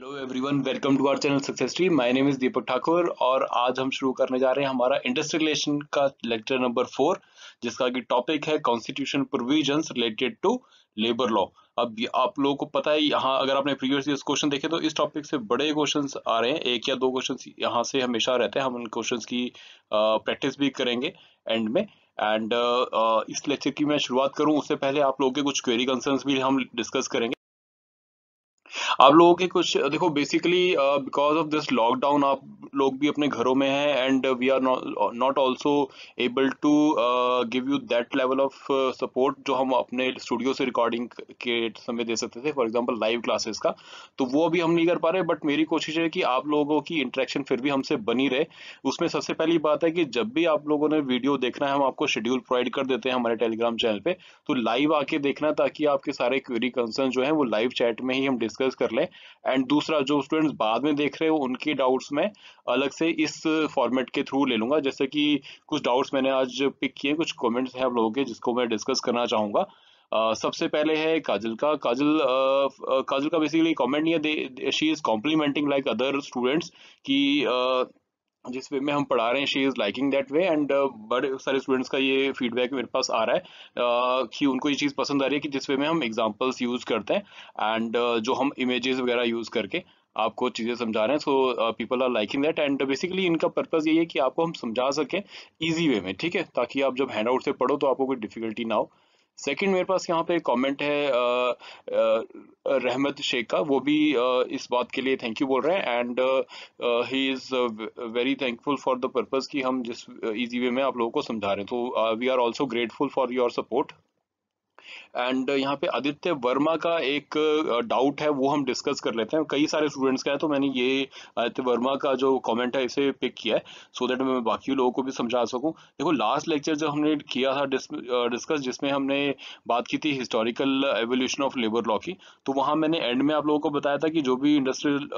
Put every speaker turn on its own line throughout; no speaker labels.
Hello everyone welcome to our channel success tree my name is Deepak Thakur और आज हम शुरू करने जा रहे हैं हमारा इंडस्ट्री रिलेशन का लेक्चर नंबर फोर जिसका कि टॉपिक है constitution provisions related to labour law अब आप लोगों को पता है यहाँ अगर आपने प्रीवियस ईयर क्वेश्चन देखे तो इस टॉपिक से बड़े क्वेश्चन आ रहे हैं एक या दो क्वेश्चन यहाँ से हमेशा रहते हैं हम उन क्वेश्चन की प्रैक्टिस भी करेंगे एंड में एंड uh, uh, इस लेक्चर की मैं शुरुआत करूँ उससे पहले आप लोगों के कुछ क्वेरी कंसर्न भी हम डिस्कस करेंगे आप लोगों के कुछ देखो basically because of this lockdown आप लोग भी अपने घरों में हैं and we are not also able to give you that level of support जो हम अपने स्टूडियो से रिकॉर्डिंग के समय दे सकते थे फॉर एग्जाम्पल लाइव क्लासेस का तो वो अभी हम नहीं कर पा रहे बट मेरी कोशिश है कि आप लोगों की इंट्रैक्शन फिर भी हमसे बनी रहे उसमें सबसे पहली बात है कि जब भी आप लोगों ने वीडियो देखना है हम आपको शेड्यूल प्रोवाइड कर देते हैं हमारे टेलीग्राम चैनल पे तो लाइव आके देखना ताकि आपके सारे क्वेरी कंसर्न जो है वो लाइव चैट में ही हम डिस्कस डिस्कस कर लें एंड दूसरा जो स्टूडेंट्स बाद में देख रहे हो उनके डाउट्स में अलग से इस फॉर्मेट के थ्रू ले लूँगा जैसे कि कुछ डाउट्स मैंने आज पिक किए कुछ कॉमेंट्स हैं आप लोगों के जिसको मैं डिस्कस करना चाहूँगा Uh, सबसे पहले है काजल का काजल uh, काजल का बेसिकली कमेंट नहीं है she is complimenting like other students कि uh, जिस वे में हम पढ़ा रहे हैं she is liking that way and बड़े सारे स्टूडेंट्स का ये फीडबैक मेरे पास आ रहा है uh, कि उनको ये चीज़ पसंद आ रही है कि जिस वे में हम एग्जांपल्स यूज़ करते हैं एंड uh, जो हम इमेजेस वगैरह यूज़ करके आपको चीज़ें समझा रहे हैं so people are liking that and basically इनका पर्पज़ यही है कि आपको हम समझा सकें ईजी वे में ठीक है ताकि आप जब हैंड आउट से पढ़ो तो आपको कोई डिफिकल्टी ना हो सेकंड मेरे पास यहाँ पे कमेंट है आ, आ, रहमत शेख का वो भी आ, इस बात के लिए थैंक यू बोल रहे हैं and he is very thankful for the purpose कि हम जिस इजी वे में आप लोगों को समझा रहे हैं तो we are also grateful for your support and uh, यहाँ पे आदित्य वर्मा का एक डाउट uh, है वो हम डिस्कस कर लेते हैं कई सारे स्टूडेंट्स का है तो मैंने ये आदित्य वर्मा का जो कमेंट है इसे पिक किया है सो so मैं बाकी लोगों को भी समझा सकूँ देखो लास्ट लेक्चर जो हमने किया था डिस्कस uh, जिसमें हमने बात की थी historical evolution of labour law की तो वहाँ मैंने एंड में आप लोगों को बताया था कि जो भी इंडस्ट्रियल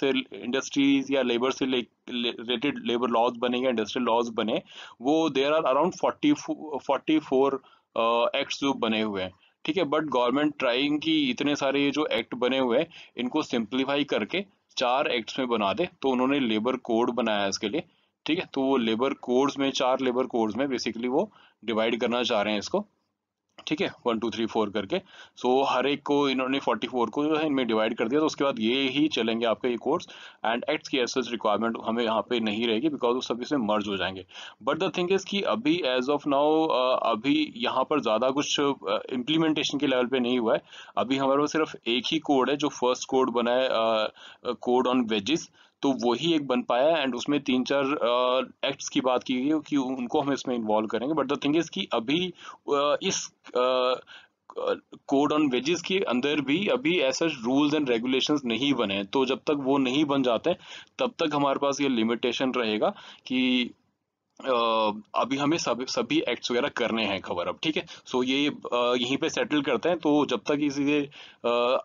से इंडस्ट्रीज या लेबर से रिलेटेड लेबर लॉज बने या इंडस्ट्रियल लॉज बने वो there are around forty four acts जो बने हुए हैं ठीक है बट गवर्नमेंट ट्राइंग की इतने सारे ये जो एक्ट बने हुए हैं इनको सिंप्लीफाई करके चार एक्ट्स में बना दे तो उन्होंने लेबर कोड बनाया इसके लिए ठीक है तो वो लेबर कोड्स में चार लेबर कोड्स में बेसिकली वो डिवाइड करना चाह रहे हैं इसको ठीक है वन टू थ्री फोर करके सो so, हर एक को इन्होंने फोर्टी फोर को जो है इनमें डिवाइड कर दिया तो उसके बाद ये ही चलेंगे आपका ये कोर्स एंड एक्ट्स की एसेस रिक्वायरमेंट हमें यहाँ पे नहीं रहेगी बिकॉज वो सब इसमें मर्ज हो जाएंगे बट द थिंग इज कि अभी एज ऑफ नाउ अभी यहाँ पर ज़्यादा कुछ इम्प्लीमेंटेशन के लेवल पे नहीं हुआ है अभी हमारे पास सिर्फ एक ही कोड है जो फर्स्ट कोड बना है कोड ऑन वेजिस तो वही एक बन पाया एंड उसमें तीन चार एक्ट्स की बात की गई कि उनको हम इसमें इन्वॉल्व करेंगे बट द थिंग इज कि अभी uh, इस कोड ऑन वेजेस के अंदर भी अभी ऐसा रूल्स एंड रेगुलेशंस नहीं बने तो जब तक वो नहीं बन जाते तब तक हमारे पास ये लिमिटेशन रहेगा कि अभी हमें सब सभी एक्ट्स वगैरह करने हैं कवर अप ठीक है सो ये यहीं पे सेटल करते हैं तो जब तक से ये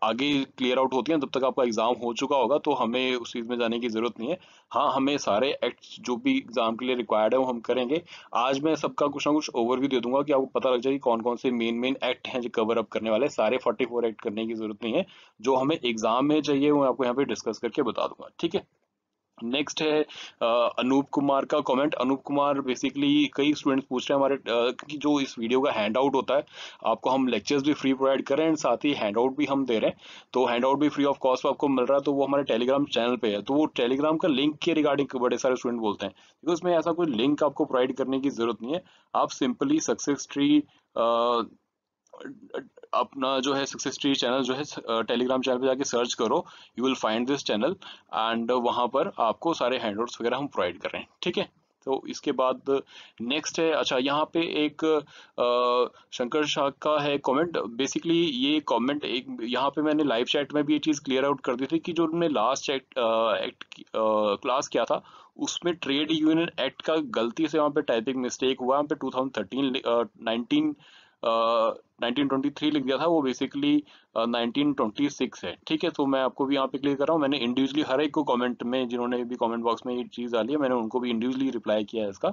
आगे क्लियर आउट होती हैं तब तक आपका एग्ज़ाम हो चुका होगा तो हमें उस चीज़ में जाने की ज़रूरत नहीं है हाँ हमें सारे एक्ट्स जो भी एग्ज़ाम के लिए रिक्वायर्ड है वो हम करेंगे आज मैं सबका कुछ ना कुछ ओवरव्यू दे दूंगा कि आपको पता लग जाए कि कौन कौन से मेन मेन एक्ट हैं जो कवर अप करने वाले सारे फोर्टी एक्ट करने की ज़रूरत नहीं है जो हमें एग्ज़ाम में चाहिए वो आपको यहाँ पे डिस्कस करके बता दूंगा ठीक है नेक्स्ट है अनूप कुमार का कमेंट अनूप कुमार बेसिकली कई स्टूडेंट्स पूछ रहे हैं हमारे कि जो इस वीडियो का हैंड आउट होता है आपको हम लेक्चर्स भी फ्री प्रोवाइड कर रहे हैं साथ ही हैंड आउट भी हम दे रहे हैं तो हैंड आउट भी फ्री ऑफ कॉस्ट आपको मिल रहा है तो वो हमारे टेलीग्राम चैनल पे है तो वो टेलीग्राम का लिंक के रिगार्डिंग बड़े सारे स्टूडेंट बोलते हैं क्योंकि उसमें ऐसा कोई लिंक आपको प्रोवाइड करने की जरूरत नहीं है आप सिंपली सक्सेस ट्री अपना जो है सक्सेस ट्री चैनल जो है टेलीग्राम चैनल पे जाके सर्च करो you will find this channel and वहां पर आपको सारे हैंड वगैरह हम प्रोवाइड कर रहे हैं ठीक है तो इसके बाद नेक्स्ट है अच्छा यहाँ पे एक आ, शंकर शाह का है कमेंट बेसिकली ये कमेंट एक यहाँ पे मैंने लाइव चैट में भी ये चीज़ क्लियर आउट कर दी थी कि जो उन्होंने लास्ट चैट एक्ट क्लास किया था उसमें ट्रेड यूनियन एक्ट का गलती से वहाँ पे टाइपिंग मिस्टेक हुआ वहाँ पे 2013 थाउजेंड uh, 1923 लिख दिया था वो बेसिकली uh, 1926 है ठीक है तो मैं आपको भी यहाँ पे क्लियर कर रहा हूँ मैंने इंडिविजुअली हर एक को कमेंट में जिन्होंने भी कमेंट बॉक्स में ये चीज़ डाली है मैंने उनको भी इंडिविजुअली रिप्लाई किया है इसका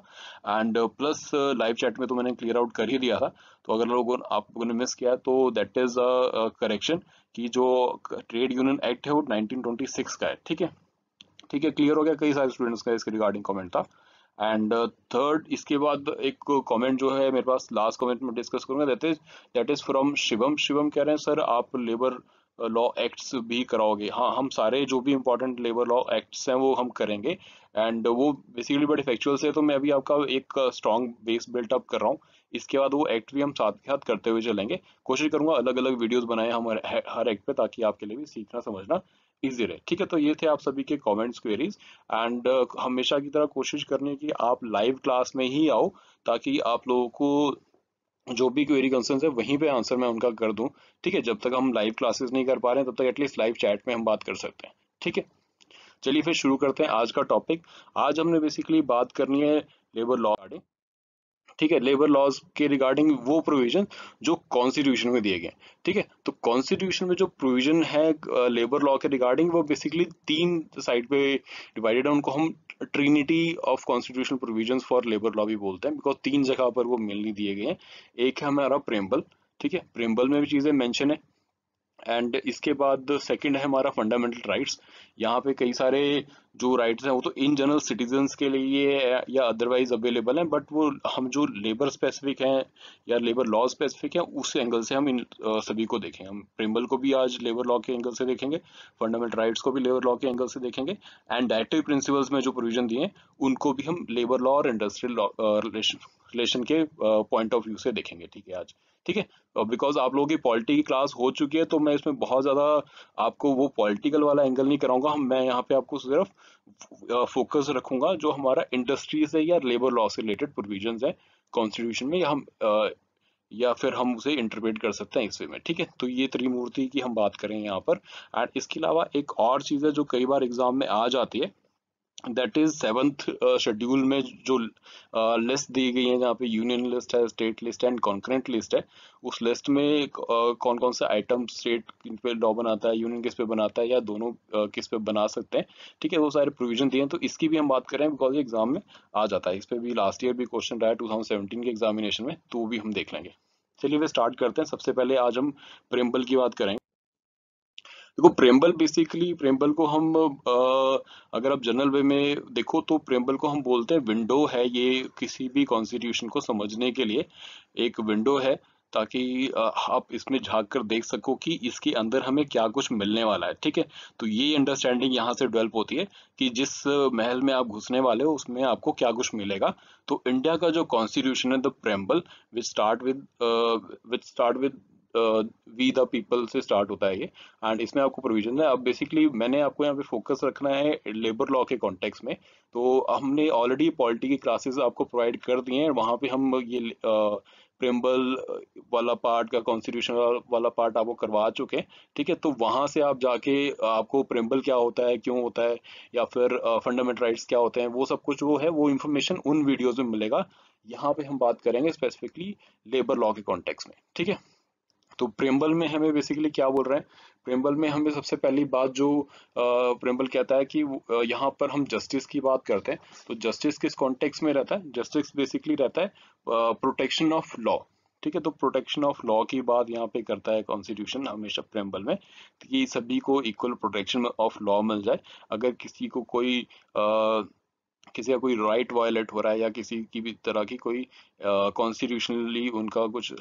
एंड प्लस लाइव चैट में तो मैंने क्लियर आउट कर ही दिया था तो अगर लोगों आप लोगों ने मिस किया तो दैट इज़ अ करेक्शन कि जो ट्रेड यूनियन एक्ट है वो नाइनटीन का है ठीक है ठीक है क्लियर हो गया कई सारे स्टूडेंट्स का इसके रिगार्डिंग कॉमेंट था एंड थर्ड uh, इसके बाद एक कमेंट जो है मेरे पास लास्ट कमेंट में डिस्कस करूंगा that is that is from Shivam Shivam कह रहे हैं सर आप लेबर लॉ एक्ट्स भी कराओगे हाँ हम सारे जो भी इंपॉर्टेंट लेबर लॉ एक्ट्स हैं वो हम करेंगे एंड वो बेसिकली बड़े फैक्चुअल से तो मैं अभी आपका एक स्ट्रॉन्ग बेस बिल्ट अप कर रहा हूँ इसके बाद वो एक्ट भी हम साथ के साथ करते हुए चलेंगे कोशिश करूंगा अलग अलग वीडियोज़ बनाए हम हर एक्ट पे ताकि आपके लिए भी सीखना समझना इजी रहे ठीक है तो ये थे आप सभी के कमेंट्स क्वेरीज एंड हमेशा की तरह कोशिश करनी है कि आप लाइव क्लास में ही आओ ताकि आप लोगों को जो भी क्वेरी कंसर्न है वहीं पे आंसर मैं उनका कर दूं ठीक है जब तक हम लाइव क्लासेस नहीं कर पा रहे हैं तब तक एटलीस्ट लाइव चैट में हम बात कर सकते हैं ठीक है चलिए फिर शुरू करते हैं आज का टॉपिक आज हमने बेसिकली बात करनी है लेबर लॉ ठीक है लेबर लॉज के रिगार्डिंग वो प्रोविजन जो कॉन्स्टिट्यूशन में दिए गए ठीक है तो कॉन्स्टिट्यूशन में जो प्रोविजन है लेबर लॉ के रिगार्डिंग वो बेसिकली तीन साइड पे डिवाइडेड है उनको हम trinity of constitutional provision for labour law भी बोलते हैं बिकॉज तीन जगह पर वो मिल नहीं दिए गए हैं एक है हमारा प्रेम्बल ठीक है प्रेम्बल में भी चीज़ें मैंशन है एंड इसके बाद सेकंड है हमारा फंडामेंटल राइट्स यहाँ पे कई सारे जो राइट्स हैं वो तो इन जनरल सिटीजन के लिए या अदरवाइज अवेलेबल हैं बट वो हम जो लेबर स्पेसिफिक हैं या लेबर लॉ स्पेसिफिक हैं उस एंगल से हम इन सभी को देखें हम प्रिम्बल को भी आज लेबर लॉ के एंगल से देखेंगे फंडामेंटल राइट्स को भी लेबर लॉ के एंगल से देखेंगे एंड डायरेक्टिव प्रिंसिपल्स में जो प्रोविजन दिए हैं उनको भी हम लेबर लॉ और इंडस्ट्रियल रिलेशन के पॉइंट ऑफ व्यू से देखेंगे ठीक है आज ठीक है बिकॉज आप लोगों की पॉलिटी की क्लास हो चुकी है तो मैं इसमें बहुत ज़्यादा आपको वो पॉलिटिकल वाला एंगल नहीं कराऊंगा हम मैं यहाँ पे आपको सिर्फ फोकस रखूंगा जो हमारा इंडस्ट्रीज है या लेबर लॉ से रिलेटेड प्रोविजन है कॉन्स्टिट्यूशन में या हम आ, या फिर हम उसे इंटरप्रेट कर सकते हैं इस वे में ठीक है तो ये त्रिमूर्ति की हम बात करें यहाँ पर एंड इसके अलावा एक और चीज़ है जो कई बार एग्जाम में आ जाती है दैट इज सेवन्थ शेड्यूल में जो लिस्ट uh, दी गई है जहाँ पे यूनियन लिस्ट है स्टेट लिस्ट है एंड कॉन्करेंट लिस्ट है उस लिस्ट में uh, कौन कौन से आइटम स्टेट किन पे लॉ बनाता है यूनियन किस पे बनाता है या दोनों uh, किस पे बना सकते हैं ठीक है वो सारे प्रोविजन दिए हैं तो इसकी भी हम बात करें बिकॉज ये एग्जाम में आ जाता है इस पर भी लास्ट ईयर भी क्वेश्चन रहा है टू के एग्जामिनेशन में तो भी हम देख लेंगे चलिए वे स्टार्ट करते हैं सबसे पहले आज हम प्रेम्बल की बात करेंगे देखो प्रेम्बल बेसिकली प्रेम्बल को हम आ, अगर आप जनरल वे में देखो तो प्रेम्बल को हम बोलते हैं विंडो है ये किसी भी कॉन्स्टिट्यूशन को समझने के लिए एक विंडो है ताकि आप इसमें झांक कर देख सको कि इसके अंदर हमें क्या कुछ मिलने वाला है ठीक है तो ये अंडरस्टैंडिंग यहाँ से डेवलप होती है कि जिस महल में आप घुसने वाले हो उसमें आपको क्या कुछ मिलेगा तो इंडिया का जो कॉन्स्टिट्यूशन है the preamble which start with which start with we the people से स्टार्ट होता है ये एंड इसमें आपको प्रोविजन है अब बेसिकली मैंने आपको यहाँ पे फोकस रखना है लेबर लॉ के कॉन्टेक्स में तो हमने ऑलरेडी पॉलिटी की क्लासेस आपको प्रोवाइड कर दिए हैं वहाँ पे हम ये प्रेम्बल uh, वाला पार्ट का कॉन्स्टिट्यूशन वाला पार्ट आपको करवा चुके हैं ठीक है तो वहाँ से आप जाके आपको प्रेम्बल क्या होता है क्यों होता है या फिर फंडामेंटल uh, राइट्स क्या होते हैं वो सब कुछ वो है वो इन्फॉर्मेशन उन वीडियोज में मिलेगा यहाँ पे हम बात करेंगे स्पेसिफिकली लेबर लॉ के कॉन्टेक्स में ठीक है तो प्रेम्बल में हमें बेसिकली क्या बोल रहे हैं प्रेम्बल में हमें सबसे पहली बात जो प्रेम्बल कहता है कि यहाँ पर हम जस्टिस की बात करते हैं तो जस्टिस किस कॉन्टेक्स में रहता है जस्टिस बेसिकली रहता है प्रोटेक्शन ऑफ लॉ ठीक है तो प्रोटेक्शन ऑफ लॉ की बात यहाँ पे करता है कॉन्स्टिट्यूशन हमेशा प्रेम्बल में कि सभी को इक्वल प्रोटेक्शन ऑफ लॉ मिल जाए अगर किसी को कोई आ, किसी का कोई राइट वायलेट हो रहा है या किसी की भी तरह की कोई कॉन्स्टिट्यूशनली उनका कुछ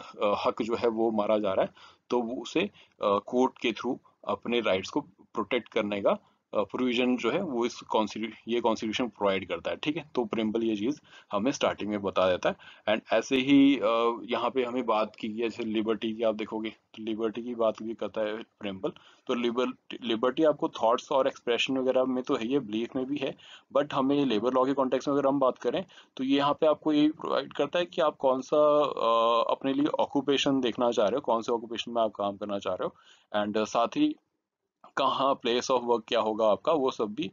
हक जो है वो मारा जा रहा है तो उसे कोर्ट के थ्रू अपने राइट्स को प्रोटेक्ट करने का प्रोविजन जो है वो इस ये कॉन्स्टिट्यूशन प्रोवाइड करता है ठीक है तो प्रिंपल ये चीज़ हमें स्टार्टिंग में बता देता है एंड ऐसे ही यहाँ पे हमें बात की गई जैसे लिबर्टी की आप देखोगे तो लिबर्टी की बात भी करता है प्रिंपल तो लिबर्टी लिबर्टी आपको थॉट्स और एक्सप्रेशन वगैरह में तो है ये बिलीफ में भी है बट हमें लेबर लॉ के कॉन्टेक्स में अगर हम बात करें तो ये यहाँ पे आपको ये प्रोवाइड करता है कि आप कौन सा अपने लिए ऑक्यूपेशन देखना चाह रहे हो कौन से ऑक्यूपेशन में आप काम करना चाह रहे हो एंड साथ ही कहाँ प्लेस ऑफ वर्क क्या होगा आपका वो सब भी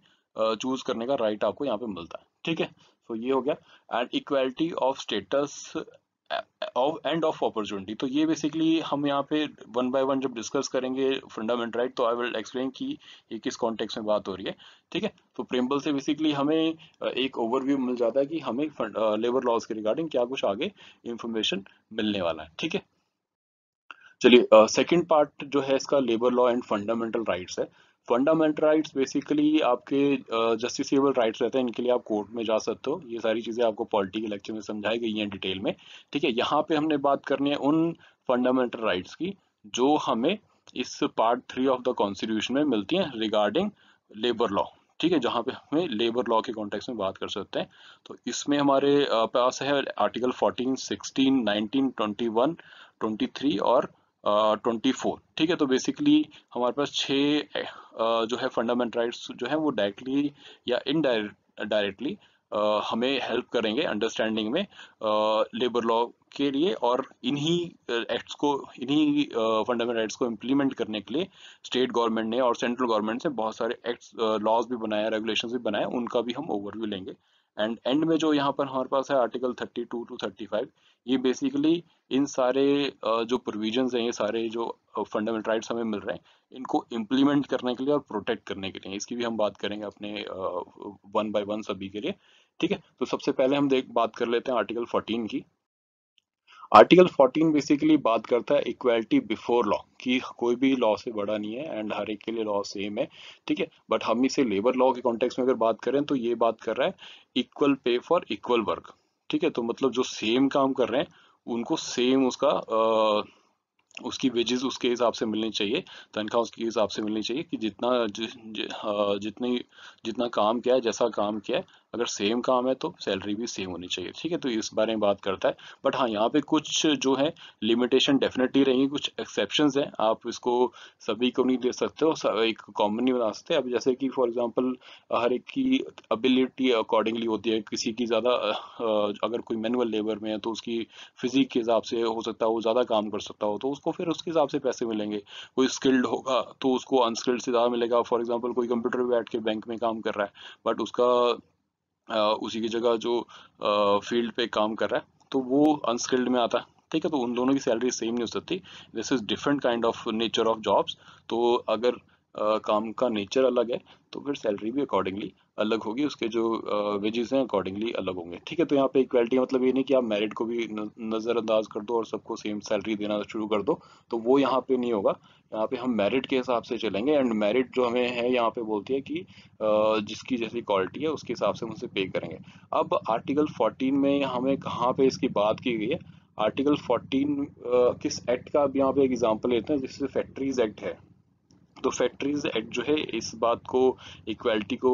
चूज करने का राइट आपको यहाँ पे मिलता है ठीक है सो ये हो गया and equality of status of and of opportunity तो ये बेसिकली हम यहाँ पे वन बाय वन जब डिस्कस करेंगे फंडामेंट राइट तो आई विल एक्सप्लेन कि ये किस कॉन्टेक्स्ट में बात हो रही है ठीक है तो प्रेम्बल से बेसिकली हमें एक ओवरव्यू मिल जाता है कि हमें लेबर लॉज के रिगार्डिंग क्या कुछ आगे इन्फॉर्मेशन मिलने वाला है ठीक है चलिए सेकंड पार्ट जो है इसका labour law and fundamental rights है फंडामेंटल राइट्स बेसिकली आपके जस्टिसबल uh, राइट्स रहते हैं इनके लिए आप कोर्ट में जा सकते हो ये सारी चीज़ें आपको पॉलिटी के लेक्चर में समझाई गई हैं डिटेल में ठीक है यहाँ पे हमने बात करनी है उन फंडामेंटल राइट्स की जो हमें इस part three of the constitution में मिलती है रिगार्डिंग लेबर लॉ ठीक है जहाँ पे हमें लेबर लॉ के कॉन्टेक्स्ट में बात कर सकते हैं तो इसमें हमारे पास है आर्टिकल 14, 16, 19, 21, 23 और ट्वेंटी फोर ठीक है तो बेसिकली हमारे पास छः जो है फंडामेंट राइट्स जो है वो डायरेक्टली या इनडायरेक्टली हमें हेल्प करेंगे अंडरस्टैंडिंग में लेबर लॉ के लिए और इन्हीं एक्ट्स को इन्हीं फंडामेंटल राइट्स को इम्प्लीमेंट करने के लिए स्टेट गवर्नमेंट ने और सेंट्रल गवर्नमेंट ने बहुत सारे एक्ट्स लॉज भी बनाए रेगुलेशन भी बनाए उनका भी हम ओवरव्यू लेंगे एंड एंड में जो यहाँ पर हमारे पास है आर्टिकल 32 टू 35 ये बेसिकली इन सारे जो प्रोविजन हैं ये सारे जो फंडामेंटल राइट्स हमें मिल रहे हैं इनको इम्प्लीमेंट करने के लिए और प्रोटेक्ट करने के लिए इसकी भी हम बात करेंगे अपने वन बाय वन सभी के लिए ठीक है तो सबसे पहले हम देख बात कर लेते हैं आर्टिकल 14 की आर्टिकल 14 बेसिकली बात करता है इक्वालिटी बिफोर लॉ कि कोई भी लॉ से बड़ा नहीं है एंड हर एक के लिए लॉ सेम है ठीक है बट हम इसे लेबर लॉ के कॉन्टेक्स्ट में अगर बात करें तो ये बात कर रहा है equal pay for equal work ठीक है तो मतलब जो सेम काम कर रहे हैं उनको सेम उसका आ, उसकी वेजेस उसके हिसाब से मिलनी चाहिए तनख्वाह उसके हिसाब से मिलनी चाहिए कि जितना जि, जि, जितनी जितना काम किया है जैसा काम किया है अगर सेम काम है तो सैलरी भी सेम होनी चाहिए ठीक है तो इस बारे में बात करता है बट हाँ यहाँ पे कुछ जो है लिमिटेशन डेफिनेटली रहेंगी कुछ एक्सेप्शन हैं आप इसको सभी को नहीं दे सकते हो एक कॉमन नहीं बना सकते अब जैसे कि फॉर एग्जाम्पल हर एक की अबिलिटी अकॉर्डिंगली होती है किसी की ज़्यादा अगर कोई मैनुअल लेबर में है तो उसकी फिजिक के हिसाब से हो सकता है वो ज़्यादा काम कर सकता हो तो उसको फिर उसके हिसाब से पैसे मिलेंगे कोई स्किल्ड होगा तो उसको अनस्किल्ड से ज़्यादा मिलेगा फॉर एग्जाम्पल कोई कंप्यूटर पर बैठ के बैंक में काम कर रहा है बट उसका उसी की जगह जो फील्ड पे काम कर रहा है तो वो अनस्किल्ड में आता है ठीक है तो उन दोनों की सैलरी सेम नहीं हो सकती this is different kind of nature of jobs तो अगर काम का नेचर अलग है तो फिर सैलरी भी अकॉर्डिंगली अलग होगी उसके जो वेजेस हैं अकॉर्डिंगली अलग होंगे ठीक है तो यहाँ पे इक्वालिटी मतलब ये नहीं कि आप मेरिट को भी नज़रअंदाज कर दो और सबको सेम सैलरी देना शुरू कर दो तो वो यहाँ पे नहीं होगा यहाँ पे हम मेरिट के हिसाब से चलेंगे एंड मेरिट जो हमें है यहाँ पे बोलती है कि जिसकी जैसी क्वालिटी है उसके हिसाब से हम उसे पे करेंगे अब आर्टिकल फोर्टीन में हमें कहाँ पे इसकी बात की गई है आर्टिकल फोर्टीन किस एक्ट का अब यहाँ पे एक एग्जाम्पल लेते हैं जिससे फैक्ट्रीज एक्ट है तो फैक्ट्रीज एक्ट जो है इस बात को इक्वालिटी को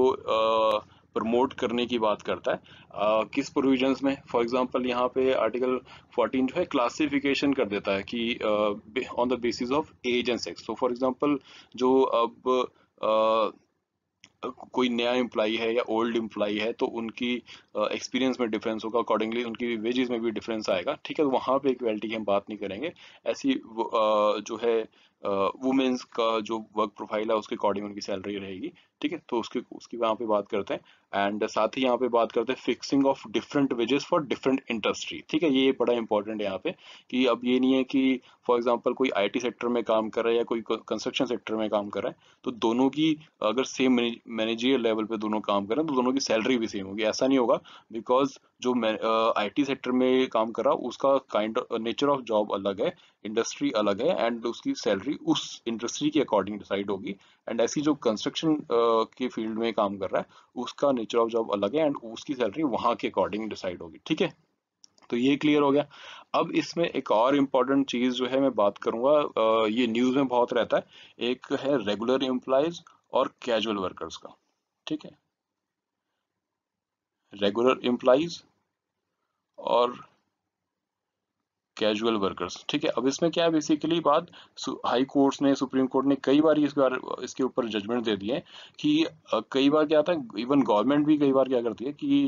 प्रमोट करने की बात करता है आ, किस प्रोविजंस में फॉर एग्जांपल यहाँ पे आर्टिकल 14 जो है क्लासिफिकेशन कर देता है कि on the basis of age and sex तो फॉर एग्जांपल जो अब आ, कोई नया एम्प्लाई है या ओल्ड एम्प्लाई है तो उनकी एक्सपीरियंस में डिफरेंस होगा अकॉर्डिंगली उनकी वेजेस में भी डिफरेंस आएगा ठीक है तो वहाँ पे इक्वालिटी की हम बात नहीं करेंगे ऐसी जो है वुमेन्स का जो वर्क प्रोफाइल है उसके अकॉर्डिंग उनकी सैलरी रहेगी ठीक है तो उसके उसकी यहाँ पे बात करते हैं एंड साथ ही यहाँ पे बात करते हैं fixing of different wages for different industry ठीक है ये बड़ा इंपॉर्टेंट है यहाँ पे कि अब ये नहीं है कि फॉर एग्जांपल कोई आईटी सेक्टर में काम कर रहा है या कोई कंस्ट्रक्शन सेक्टर में काम कर रहा है तो दोनों की अगर सेम मैनेजर लेवल पे दोनों काम करें तो दोनों की सैलरी भी सेम होगी ऐसा नहीं होगा बिकॉज जो आई सेक्टर में काम कर रहा उसका काइंड नेचर ऑफ जॉब अलग है इंडस्ट्री अलग है एंड उसकी सैलरी उस इंडस्ट्री के अकॉर्डिंग डिसाइड होगी एंड ऐसी जो कंस्ट्रक्शन के फील्ड में काम कर रहा है उसका नेचर ऑफ जॉब अलग है एंड उसकी सैलरी वहां के अकॉर्डिंग डिसाइड होगी ठीक है तो ये क्लियर हो गया अब इसमें एक और इम्पोर्टेंट चीज़ जो है मैं बात करूंगा ये न्यूज़ में बहुत रहता है एक है रेगुलर एम्प्लॉयज़ और कैजुअल वर्कर्स का ठीक है रेगुलर एम्प्लॉयज़ और कैजुअल वर्कर्स ठीक है अब इसमें क्या है बेसिकली बात हाई कोर्ट्स ने सुप्रीम कोर्ट ने कई बार इस बार इसके ऊपर जजमेंट दे दिए कि कई बार क्या था इवन गवर्नमेंट भी कई बार क्या करती है कि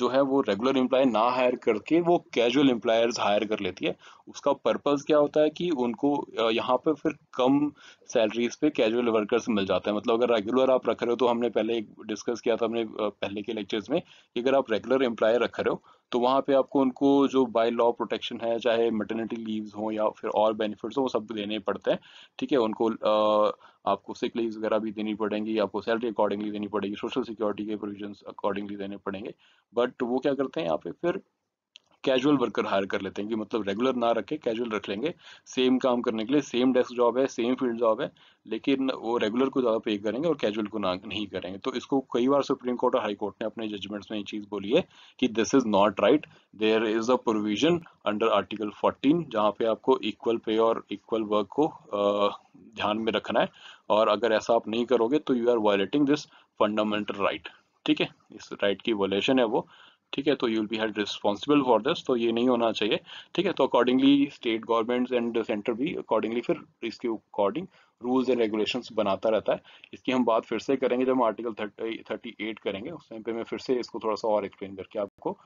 जो है वो रेगुलर एम्प्लॉय ना हायर करके वो कैजुअल एम्प्लॉयर्स हायर कर लेती है उसका पर्पज़ क्या होता है कि उनको यहाँ पे फिर कम सैलरीज पे कैजुअल वर्कर्स मिल जाते हैं मतलब अगर रेगुलर आप रख रहे हो तो हमने पहले डिस्कस किया था हमने पहले के लेक्चर्स में कि अगर आप रेगुलर एम्प्लॉय रख रहे हो तो वहाँ पे आपको उनको जो बाय लॉ प्रोटेक्शन है चाहे मटर्निटी लीव्स हो या फिर और बेनिफिट्स हो वो सब देने पड़ते हैं ठीक है उनको आ, आपको सिक लीव वगैरह भी देनी पड़ेंगी आपको सैलरी अकॉर्डिंगली देनी पड़ेगी सोशल सिक्योरिटी के प्रोविजन अकॉर्डिंगली देने पड़ेंगे बट वो क्या करते हैं यहाँ पे फिर कैजुअल वर्कर हायर कर लेते हैं कि मतलब रेगुलर ना रखे कैजुअल रख लेंगे सेम काम करने के लिए सेम डेस्क जॉब है सेम फील्ड जॉब है लेकिन वो रेगुलर को ज़्यादा पे करेंगे और कैजुअल को ना नहीं करेंगे तो इसको कई बार सुप्रीम कोर्ट और हाई कोर्ट ने अपने जजमेंट्स में ये चीज़ बोली है कि this is not right there is a provision under article 14 जहाँ पे आपको इक्वल पे और इक्वल वर्क को ध्यान में रखना है और अगर ऐसा आप नहीं करोगे तो you are violating this fundamental right ठीक है इस राइट की वोलेशन है वो ठीक है तो you will be held responsible for this तो ये नहीं होना चाहिए ठीक है तो accordingly state government and centre भी अकॉर्डिंगली फिर इसके अकॉर्डिंग रूल्स एंड रेगुलेशंस बनाता रहता है इसकी हम बात फिर से करेंगे जब हम आर्टिकल थर्टी थर्टी एट करेंगे उस टाइम पे मैं फिर से इसको थोड़ा सा और एक्सप्लेन करके आपको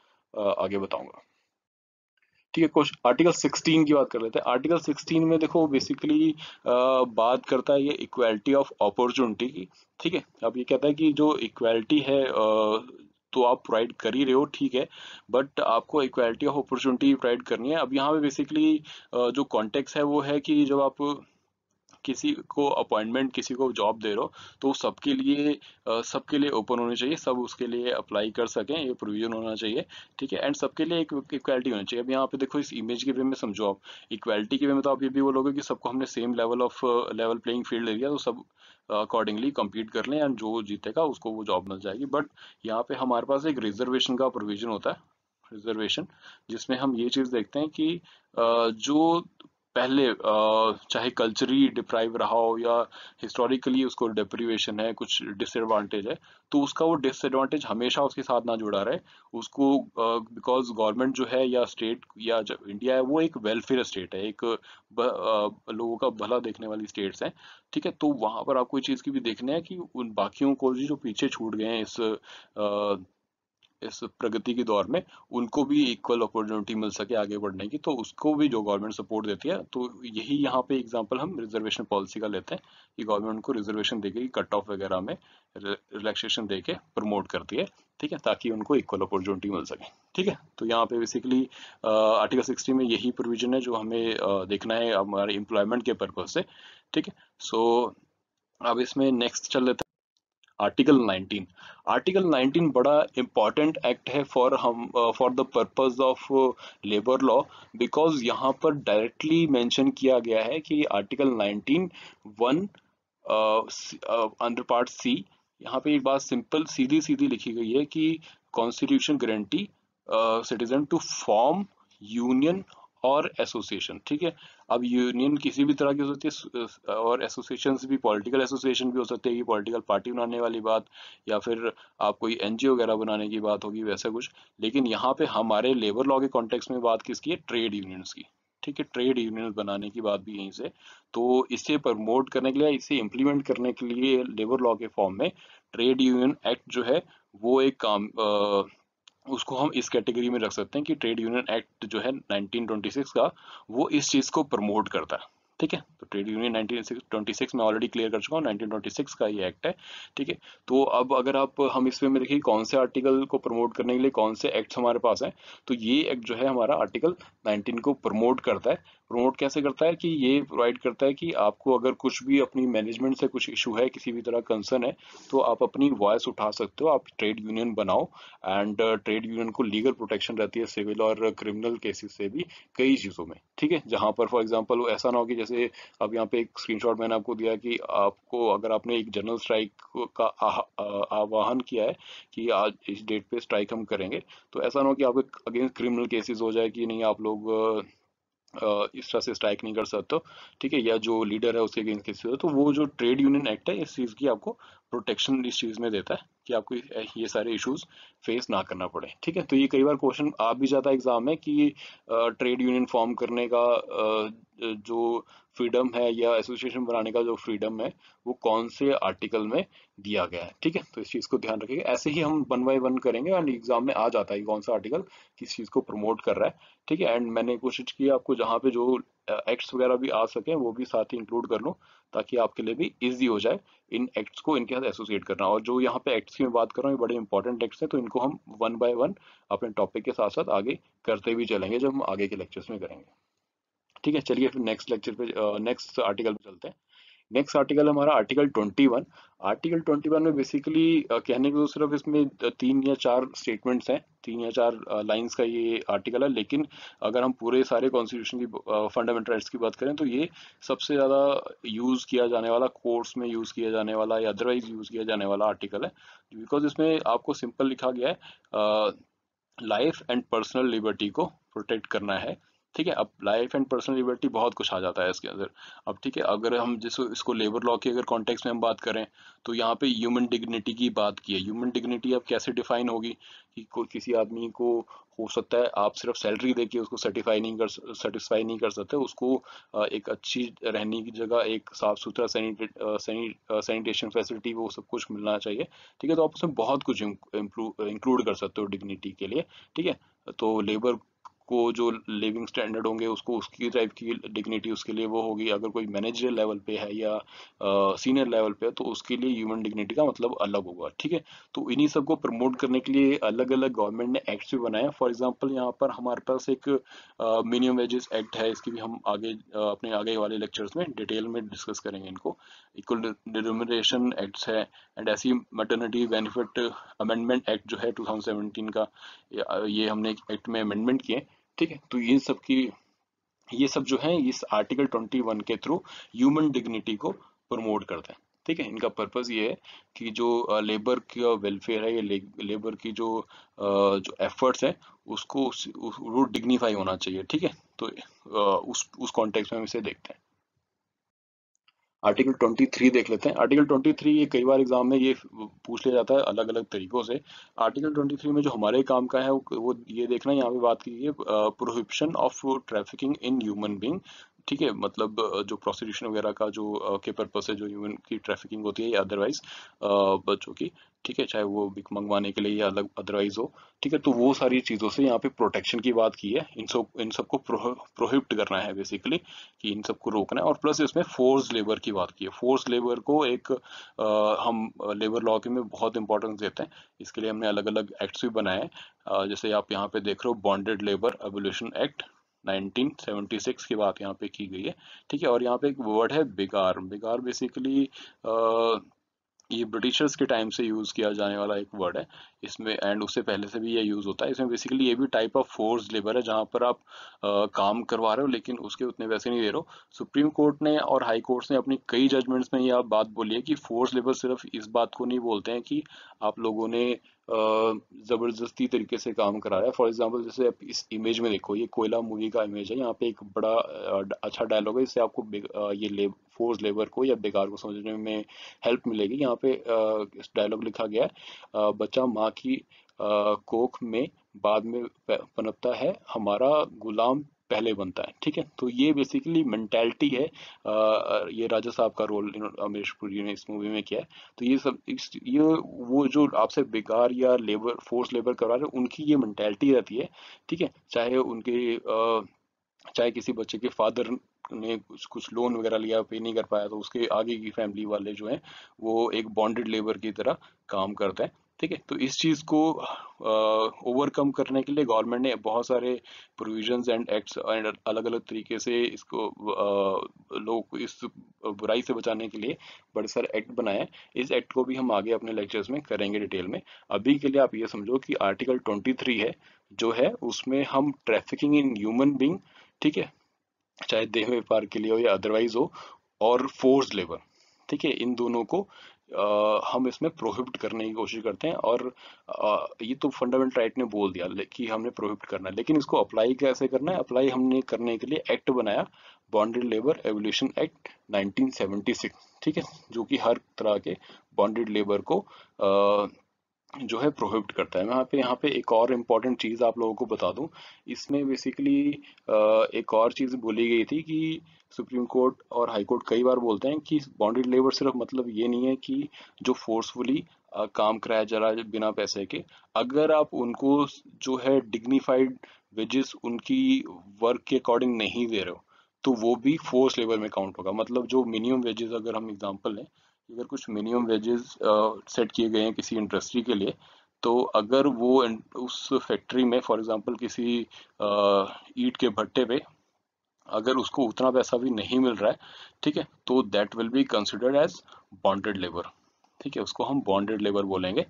आगे बताऊंगा ठीक है कुछ आर्टिकल 16 की बात कर लेते हैं आर्टिकल 16 में देखो बेसिकली बात करता है ये इक्वालिटी ऑफ अपॉर्चुनिटी की ठीक है अब ये कहता है कि जो इक्वालिटी है तो आप प्रोवाइड कर ही रहे हो ठीक है बट आपको इक्वालिटी ऑफ अपॉर्चुनिटी प्रोवाइड करनी है अब यहाँ पे बेसिकली जो कॉन्टेक्ट है वो है कि जब आप किसी को अपॉइंटमेंट किसी को जॉब दे रहे हो तो सबके लिए सबके लिए ओपन होनी चाहिए सब उसके लिए अप्लाई कर सकें ये प्रोविजन होना चाहिए ठीक है एंड सबके लिए एक इक्वालिटी होनी चाहिए अब यहाँ पे देखो इस इमेज के वे में समझो आप इक्वालिटी के वे में तो आप ये भी बोलोगे कि सबको हमने same level of level playing field दे दिया तो सब अकॉर्डिंगली कम्पीट कर लें एंड जो जीतेगा उसको वो जॉब मिल जाएगी बट यहाँ पे हमारे पास एक रिजर्वेशन का प्रोविजन होता है रिजर्वेशन जिसमें हम ये चीज़ देखते हैं कि जो पहले चाहे कल्चरली डिप्राइव रहा हो या हिस्टोरिकली उसको डिप्रीवेशन है कुछ डिसएडवांटेज है तो उसका वो डिसएडवांटेज हमेशा उसके साथ ना जुड़ा रहे उसको बिकॉज गवर्नमेंट जो है या स्टेट या जब इंडिया है वो एक वेलफेयर स्टेट है एक ब, आ, लोगों का भला देखने वाली स्टेट्स हैं ठीक है तो वहाँ पर आपको ये चीज़ की भी देखना है कि उन बाकियों को जो पीछे छूट गए हैं इस आ, इस प्रगति के दौर में उनको भी इक्वल अपॉर्चुनिटी मिल सके आगे बढ़ने की तो उसको भी जो गवर्नमेंट सपोर्ट देती है तो यही यहाँ पे एग्जांपल हम रिजर्वेशन पॉलिसी का लेते हैं कि गवर्नमेंट को रिजर्वेशन देके कट ऑफ वगैरह में रिलैक्सेशन देके प्रमोट करती है ठीक है ताकि उनको इक्वल अपॉर्चुनिटी मिल सके ठीक है तो यहाँ पे बेसिकली आर्टिकल सिक्सटी में यही प्रोविजन है जो हमें देखना है हमारे एम्प्लॉयमेंट के पर्पज से ठीक है सो अब इसमें नेक्स्ट चल लेते आर्टिकल 19 आर्टिकल 19 बड़ा इम्पॉर्टेंट एक्ट है फॉर हम for the purpose of labour law because यहाँ पर डायरेक्टली मेंशन किया गया है कि article 19 one under part C यहाँ पे एक बात सिंपल सीधी सीधी लिखी गई है कि constitution guarantee citizen to form union और एसोसिएशन ठीक है अब यूनियन किसी भी तरह की हो सकती है और एसोसिएशन भी पॉलिटिकल एसोसिएशन भी हो सकती है पॉलिटिकल पार्टी बनाने वाली बात या फिर आप कोई एन वगैरह बनाने की बात होगी वैसा कुछ लेकिन यहाँ पे हमारे लेबर लॉ के कॉन्टेक्स में बात किसकी है ट्रेड यूनियंस की ठीक है ट्रेड यूनियन बनाने की बात भी यहीं से तो इसे प्रमोट करने के लिए इसे इम्प्लीमेंट करने के लिए लेबर लॉ के फॉर्म में ट्रेड यूनियन एक्ट जो है वो एक काम आ, उसको हम इस कैटेगरी में रख सकते हैं कि ट्रेड यूनियन एक्ट जो है 1926 का वो इस चीज़ को प्रमोट करता है ठीक है तो ट्रेड यूनियन 1926 में ऑलरेडी क्लियर कर चुका हूँ 1926 का ये एक्ट है ठीक है तो अब अगर आप हम इसमें में देखिए कौन से आर्टिकल को प्रमोट करने के लिए कौन से एक्ट हमारे पास हैं तो ये एक्ट जो है हमारा आर्टिकल 19 को प्रमोट करता है प्रमोट कैसे करता है कि ये प्रोवाइड करता है कि आपको अगर कुछ भी अपनी मैनेजमेंट से कुछ इशू है किसी भी तरह कंसर्न है तो आप अपनी वॉयस उठा सकते हो आप ट्रेड यूनियन बनाओ एंड ट्रेड यूनियन को लीगल प्रोटेक्शन रहती है सिविल और क्रिमिनल केसेस से भी कई चीज़ों में ठीक है जहां पर फॉर एग्जाम्पल ऐसा ना हो कि जैसे अब यहाँ पे एक स्क्रीनशॉट मैंने आपको दिया कि आपको अगर आपने एक जनरल स्ट्राइक का आह्वान किया है कि आज इस डेट पे स्ट्राइक हम करेंगे तो ऐसा ना हो कि आपके अगेंस्ट क्रिमिनल केसेस हो जाए कि नहीं आप लोग इस तरह से स्ट्राइक नहीं कर सकते ठीक है या जो लीडर है उसके अगेंस्ट केसेज हो तो वो जो ट्रेड यूनियन एक्ट है इस चीज़ की आपको प्रोटेक्शन इस चीज़ में देता है कि आपको ये सारे इश्यूज फेस ना करना पड़े ठीक है तो ये कई बार क्वेश्चन आ भी जाता है एग्जाम में कि ट्रेड यूनियन फॉर्म करने का जो फ्रीडम है या एसोसिएशन बनाने का जो फ्रीडम है वो कौन से आर्टिकल में दिया गया है ठीक है तो इस चीज़ को ध्यान रखिएगा ऐसे ही हम वन बाई वन करेंगे एंड एग्जाम में आ जाता है कौन सा आर्टिकल किस चीज़ को प्रमोट कर रहा है ठीक है एंड मैंने कोशिश की आपको जहाँ पे जो एक्ट्स वगैरह भी आ सकें वो भी साथ ही इंक्लूड कर लो ताकि आपके लिए भी इजी हो जाए इन एक्ट्स को इनके साथ एसोसिएट करना और जो यहाँ पे एक्ट्स की मैं बात कर रहा हूँ बड़े इंपॉर्टेंट एक्ट्स हैं तो इनको हम वन बाय वन अपने टॉपिक के साथ साथ आगे करते भी चलेंगे जब हम आगे के लेक्चर्स में करेंगे ठीक है चलिए फिर नेक्स्ट लेक्चर पे नेक्स्ट आर्टिकल पे चलते हैं नेक्स्ट आर्टिकल हमारा आर्टिकल 21 आर्टिकल 21 में बेसिकली कहने को तो सिर्फ इसमें तीन या चार स्टेटमेंट्स हैं तीन या चार लाइंस का ये आर्टिकल है लेकिन अगर हम पूरे सारे कॉन्स्टिट्यूशन की फंडामेंटल राइट्स की बात करें तो ये सबसे ज़्यादा यूज़ किया जाने वाला कोर्स में यूज़ किया जाने वाला या अदरवाइज यूज़ किया जाने वाला आर्टिकल है बिकॉज इसमें आपको सिंपल लिखा गया है लाइफ एंड पर्सनल लिबर्टी को प्रोटेक्ट करना है ठीक है अब लाइफ एंड पर्सनल लिबर्टी बहुत कुछ आ जाता है इसके अंदर अब ठीक है अगर हम जिस इसको लेबर लॉ की अगर कॉन्टेक्स्ट में हम बात करें तो यहाँ पे ह्यूमन डिग्निटी की बात की है ह्यूमन डिग्निटी अब कैसे डिफाइन होगी कि कोई किसी आदमी को हो सकता है आप सिर्फ सैलरी देके उसको सर्टिफाई नहीं कर सेटिस्फाई नहीं कर सकते उसको एक अच्छी रहने की जगह एक साफ सुथरा सैनिटेशन फैसिलिटी वो सब कुछ मिलना चाहिए ठीक है तो आप उसमें बहुत कुछ इंक्लूड कर सकते हो डिग्निटी के लिए ठीक है तो लेबर को जो लिविंग स्टैंडर्ड होंगे उसको उसकी टाइप की डिग्निटी उसके लिए वो होगी अगर कोई मैनेजर लेवल पे है या सीनियर लेवल पे है तो उसके लिए ह्यूमन डिग्निटी का मतलब अलग होगा ठीक है तो इन्हीं सब को प्रमोट करने के लिए अलग अलग गवर्नमेंट ने एक्ट भी बनाया फॉर एग्जाम्पल यहाँ पर हमारे पास एक मिनिमम वेजेस एक्ट है इसकी भी हम आगे आ, अपने आगे वाले लेक्चर्स में डिटेल में डिस्कस करेंगे इनको इक्वल डिनोमिनेशन एक्ट्स है एंड ऐसी मटर्निटी बेनिफिट अमेंडमेंट एक्ट जो है टू का ये हमने एक्ट में अमेंडमेंट किए ठीक है तो इन सब की ये सब जो है इस आर्टिकल 21 के थ्रू ह्यूमन डिग्निटी को प्रमोट करते हैं ठीक है इनका पर्पज़ ये है कि जो लेबर का वेलफेयर है या ले, लेबर की जो जो एफर्ट्स है उसको वो उस, उस, डिग्निफाई होना चाहिए ठीक है तो उस उस कॉन्टेक्स्ट में हम इसे देखते हैं आर्टिकल 23 देख लेते हैं आर्टिकल 23 ये कई बार एग्जाम में ये पूछ लिया जाता है अलग अलग तरीकों से आर्टिकल 23 में जो हमारे काम का है वो ये देखना यहाँ पे बात की है prohibition of trafficking in human being ठीक है मतलब जो प्रोसिक्यूशन वगैरह का जो के पर्पज से जो ह्यूमन की ट्रैफिकिंग होती है या अदरवाइज बच्चों की ठीक है चाहे वो बिक मंगवाने के लिए या अलग अदरवाइज हो ठीक है तो वो सारी चीज़ों से यहाँ पे प्रोटेक्शन की बात की है इन सब इन सबको प्रोहिबिट करना है बेसिकली कि इन सबको रोकना है और प्लस इसमें फोर्स लेबर की बात की है फोर्स लेबर को एक आ, हम लेबर लॉ के में बहुत इंपॉर्टेंस देते हैं इसके लिए हमने अलग अलग एक्ट्स भी बनाए हैं जैसे आप यहाँ पे देख रहे हो बॉन्डेड लेबर एवोल्यूशन एक्ट 1976 की बात यहाँ पे की गई है ठीक है और यहाँ पे एक वर्ड है बिगार बिगार बेसिकली ये ब्रिटिशर्स के टाइम से यूज़ किया जाने वाला एक वर्ड है इसमें एंड उससे पहले से भी ये यूज़ होता है इसमें बेसिकली ये भी टाइप ऑफ फोर्स लेबर है जहां पर आप आ, काम करवा रहे हो लेकिन उसके उतने पैसे नहीं दे रहे हो सुप्रीम कोर्ट ने और हाई कोर्ट ने अपनी कई जजमेंट्स में ये आप बात बोली है कि फोर्स लेबर सिर्फ इस बात को नहीं बोलते हैं कि आप लोगों ने ज़बरदस्ती तरीके से काम रहा है फॉर एग्जाम्पल जैसे आप इस इमेज में देखो ये कोयला मूवी का इमेज है यहाँ पे एक बड़ा अच्छा डायलॉग है इससे आपको ये ले, फोर्स लेबर को या बेकार को समझने में हेल्प मिलेगी यहाँ पे इस डायलॉग लिखा गया है बच्चा माँ की कोख में बाद में पनपता है हमारा गुलाम पहले बनता है ठीक है तो ये बेसिकली मैंटेलिटी है आ, ये राजा साहब का रोल अमरीश पुरी ने इस मूवी में किया है तो ये सब ये वो जो आपसे बेकार या लेबर फोर्स लेबर करवा रहे उनकी ये मैंटेलिटी रहती है ठीक है चाहे उनके आ, चाहे किसी बच्चे के फादर ने कुछ कुछ लोन वगैरह लिया पे नहीं कर पाया तो उसके आगे की फैमिली वाले जो हैं वो एक बॉन्डेड लेबर की तरह काम करते हैं ठीक है तो इस चीज़ को ओवरकम uh, करने के लिए गवर्नमेंट ने बहुत सारे प्रोविजंस एंड एक्ट्स एंड अलग अलग तरीके से इसको लोग को इस बुराई से बचाने के लिए बड़े सारे एक्ट बनाए इस एक्ट को भी हम आगे अपने लेक्चर्स में करेंगे डिटेल में अभी के लिए आप ये समझो कि आर्टिकल 23 है जो है उसमें हम ट्रैफिकिंग इन ह्यूमन बींग ठीक है चाहे देह व्यापार के लिए हो या अदरवाइज हो और फोर्स लेबर ठीक है इन दोनों को हम इसमें प्रोहिबिट करने की कोशिश करते हैं और ये तो फंडामेंटल राइट ने बोल दिया कि हमने प्रोहिबिट करना है लेकिन इसको अप्लाई कैसे करना है अप्लाई हमने करने के लिए एक्ट बनाया बॉन्डेड लेबर एवोल्यूशन एक्ट 1976 ठीक है जो कि हर तरह के बॉन्डेड लेबर को आ, जो है प्रोहिबिट करता है मैं यहाँ पे यहाँ पे एक और इम्पोर्टेंट चीज़ आप लोगों को बता दूं इसमें बेसिकली एक और चीज़ बोली गई थी कि सुप्रीम कोर्ट और हाई कोर्ट कई बार बोलते हैं कि बॉन्डेड लेबर सिर्फ मतलब ये नहीं है कि जो फोर्सफुली काम कराया जा रहा है बिना पैसे के अगर आप उनको जो है डिग्निफाइड वेजेस उनकी वर्क के अकॉर्डिंग नहीं दे रहे हो तो वो भी फोर्स लेबर में काउंट होगा मतलब जो मिनिमम वेजेस अगर हम एग्जाम्पल लें कि अगर कुछ मिनिमम वेजेस सेट किए गए हैं किसी इंडस्ट्री के लिए तो अगर वो उस फैक्ट्री में फॉर एग्जांपल किसी ईट के भट्टे पे अगर उसको उतना पैसा भी नहीं मिल रहा है ठीक है तो that will be considered as bonded labour ठीक है उसको हम बॉन्डेड लेबर बोलेंगे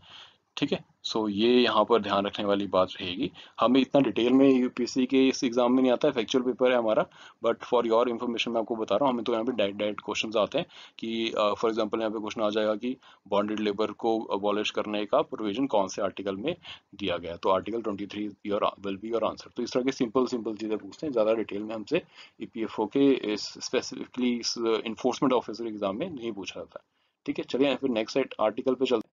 ठीक है सो ये यहाँ पर ध्यान रखने वाली बात रहेगी हमें इतना डिटेल में यूपीएससी के इस एग्जाम में नहीं आता है फैक्चुअल पेपर है हमारा बट फॉर योर इन्फॉर्मेशन मैं आपको बता रहा हूँ हमें तो यहाँ पे डायरेक्ट डायरेक्ट क्वेश्चन आते हैं कि फॉर uh, एग्जाम्पल यहाँ पे क्वेश्चन आ जाएगा कि बॉन्डेड लेबर को अबॉलिश करने का प्रोविजन कौन से आर्टिकल में दिया गया तो article twenty three your will be your answer तो इस तरह के सिंपल सिंपल चीज़ें पूछते हैं ज़्यादा डिटेल में हमसे ई e के स्पेसिफिकली इन्फोर्समेंट ऑफिसर एग्जाम में नहीं पूछा जाता ठीक है चलिए फिर नेक्स्ट आर्टिकल पे चलते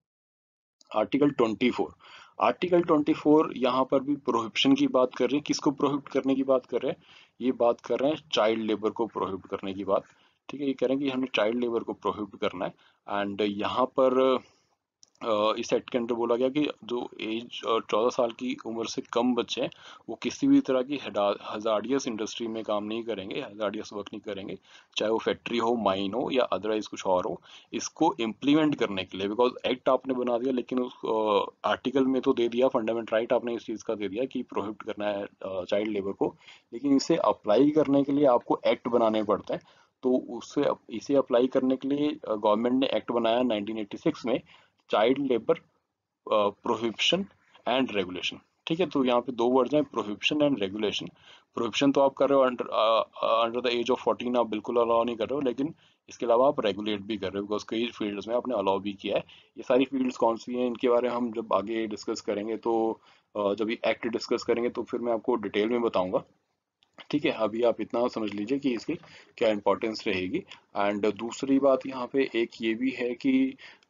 आर्टिकल 24 आर्टिकल 24 यहाँ पर भी प्रोहिबिशन की बात कर रहे हैं किसको प्रोहिबिट करने की बात कर रहे हैं ये बात कर रहे हैं चाइल्ड लेबर को प्रोहिबिट करने की बात ठीक है ये कह रहे हैं कि हमें चाइल्ड लेबर को प्रोहिबिट करना है एंड यहाँ पर इस एक्ट के अंदर बोला गया कि जो एज चौदह साल की उम्र से कम बच्चे हैं वो किसी भी तरह की हजारियस इंडस्ट्री में काम नहीं करेंगे हजारियस वर्क नहीं करेंगे चाहे वो फैक्ट्री हो माइन हो या अदरवाइज कुछ और हो इसको इम्प्लीमेंट करने के लिए बिकॉज एक्ट आपने बना दिया लेकिन उस आर्टिकल में तो दे दिया फंडामेंट राइट आपने इस चीज़ का दे दिया कि प्रोहिबिट करना है चाइल्ड लेबर को लेकिन इसे अप्लाई करने के लिए आपको एक्ट बनाने पड़ते हैं तो उससे इसे अप्लाई करने के लिए गवर्नमेंट ने एक्ट बनाया 1986 में child labour prohibition and regulation ठीक है तो यहाँ पे दो वर्ड हैं प्रोहिबिशन एंड रेगुलेशन प्रोहिबिशन तो आप कर रहे हो under under the age of fourteen आप बिल्कुल अलाउ नहीं कर रहे हो लेकिन इसके अलावा आप रेगुलेट भी कर रहे हो बिकॉज कई फील्ड्स में आपने अलाउ भी किया है ये सारी फील्ड्स कौन सी हैं इनके बारे में हम जब आगे डिस्कस करेंगे तो uh, जब ये एक्ट डिस्कस करेंगे तो फिर मैं आपको डिटेल में बताऊंगा ठीक है अभी आप इतना समझ लीजिए कि इसकी क्या इंपॉर्टेंस रहेगी एंड दूसरी बात यहाँ पे एक ये भी है कि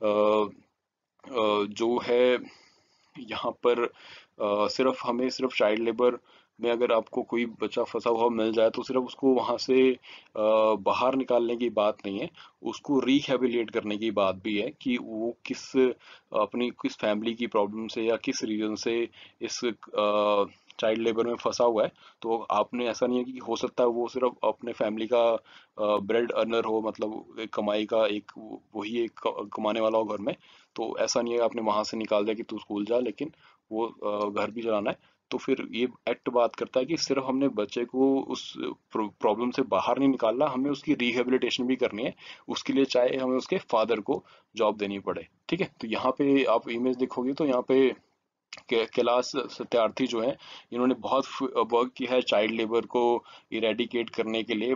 uh, जो है यहाँ पर सिर्फ हमें सिर्फ चाइल्ड लेबर में अगर आपको कोई बच्चा फंसा हुआ मिल जाए तो सिर्फ उसको वहाँ से बाहर निकालने की बात नहीं है उसको रिहेबिलेट करने की बात भी है कि वो किस अपनी किस फैमिली की प्रॉब्लम से या किस रीजन से इस चाइल्ड लेबर में फंसा हुआ है तो आपने ऐसा नहीं है कि हो सकता है वो सिर्फ अपने फैमिली का ब्रेड अर्नर हो मतलब कमाई का एक वही एक कमाने वाला हो घर में तो ऐसा नहीं है आपने वहां से निकाल दिया कि तू स्कूल जा लेकिन वो घर भी चलाना है तो फिर ये एक्ट बात करता है कि सिर्फ हमने बच्चे को उस प्रॉब्लम से बाहर नहीं निकालना हमें उसकी रिहेबिलिटेशन भी करनी है उसके लिए चाहे हमें उसके फादर को जॉब देनी पड़े ठीक है तो यहाँ पे आप इमेज देखोगे तो यहाँ पे क्लास सत्यार्थी जो है इन्होंने बहुत वर्क किया है चाइल्ड लेबर को इरेडिकेट करने के लिए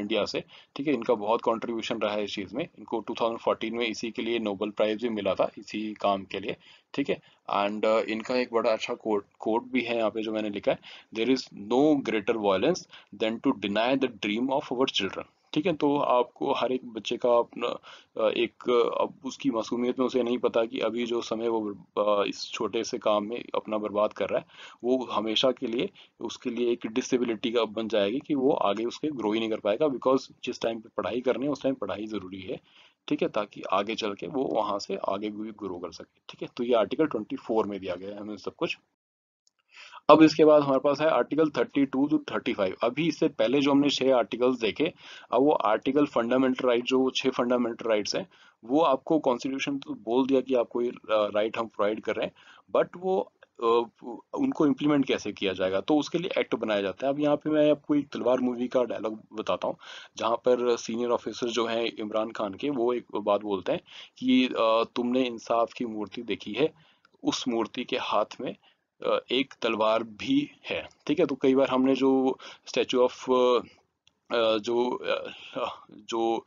इंडिया से ठीक है इनका बहुत कंट्रीब्यूशन रहा है इस चीज़ में इनको 2014 में इसी के लिए नोबल प्राइज भी मिला था इसी काम के लिए ठीक है एंड इनका एक बड़ा अच्छा कोट कोट भी है यहाँ पे जो मैंने लिखा है there is no greater violence than to deny the dream of our children ठीक है तो आपको हर एक बच्चे का अपना एक अब उसकी मासूमियत में उसे नहीं पता कि अभी जो समय वो इस छोटे से काम में अपना बर्बाद कर रहा है वो हमेशा के लिए उसके लिए एक डिसेबिलिटी का बन जाएगी कि वो आगे उसके ग्रो ही नहीं कर पाएगा बिकॉज जिस टाइम पे पढ़ाई करनी है उस टाइम पढ़ाई ज़रूरी है ठीक है ताकि आगे चल के वो वहाँ से आगे भी ग्रो कर सके ठीक है तो ये आर्टिकल ट्वेंटी में दिया गया है हमें सब कुछ अब इसके बाद हमारे पास है आर्टिकल 32 टू टू थर्टी अभी इससे पहले जो हमने छह आर्टिकल्स देखे अब वो आर्टिकल फंडामेंटल राइट जो छह फंडामेंटल राइट्स हैं वो आपको कॉन्स्टिट्यूशन तो बोल दिया कि आपको ये राइट हम प्रोवाइड कर रहे हैं बट वो उनको इम्प्लीमेंट कैसे किया जाएगा तो उसके लिए एक्ट बनाया जाता है अब यहाँ पे मैं आपको एक तलवार मूवी का डायलॉग बताता हूँ जहाँ पर सीनियर ऑफिसर जो है इमरान खान के वो एक बात बोलते हैं कि तुमने इंसाफ की मूर्ति देखी है उस मूर्ति के हाथ में एक तलवार भी है ठीक है तो कई बार हमने जो स्टैचू ऑफ जो जो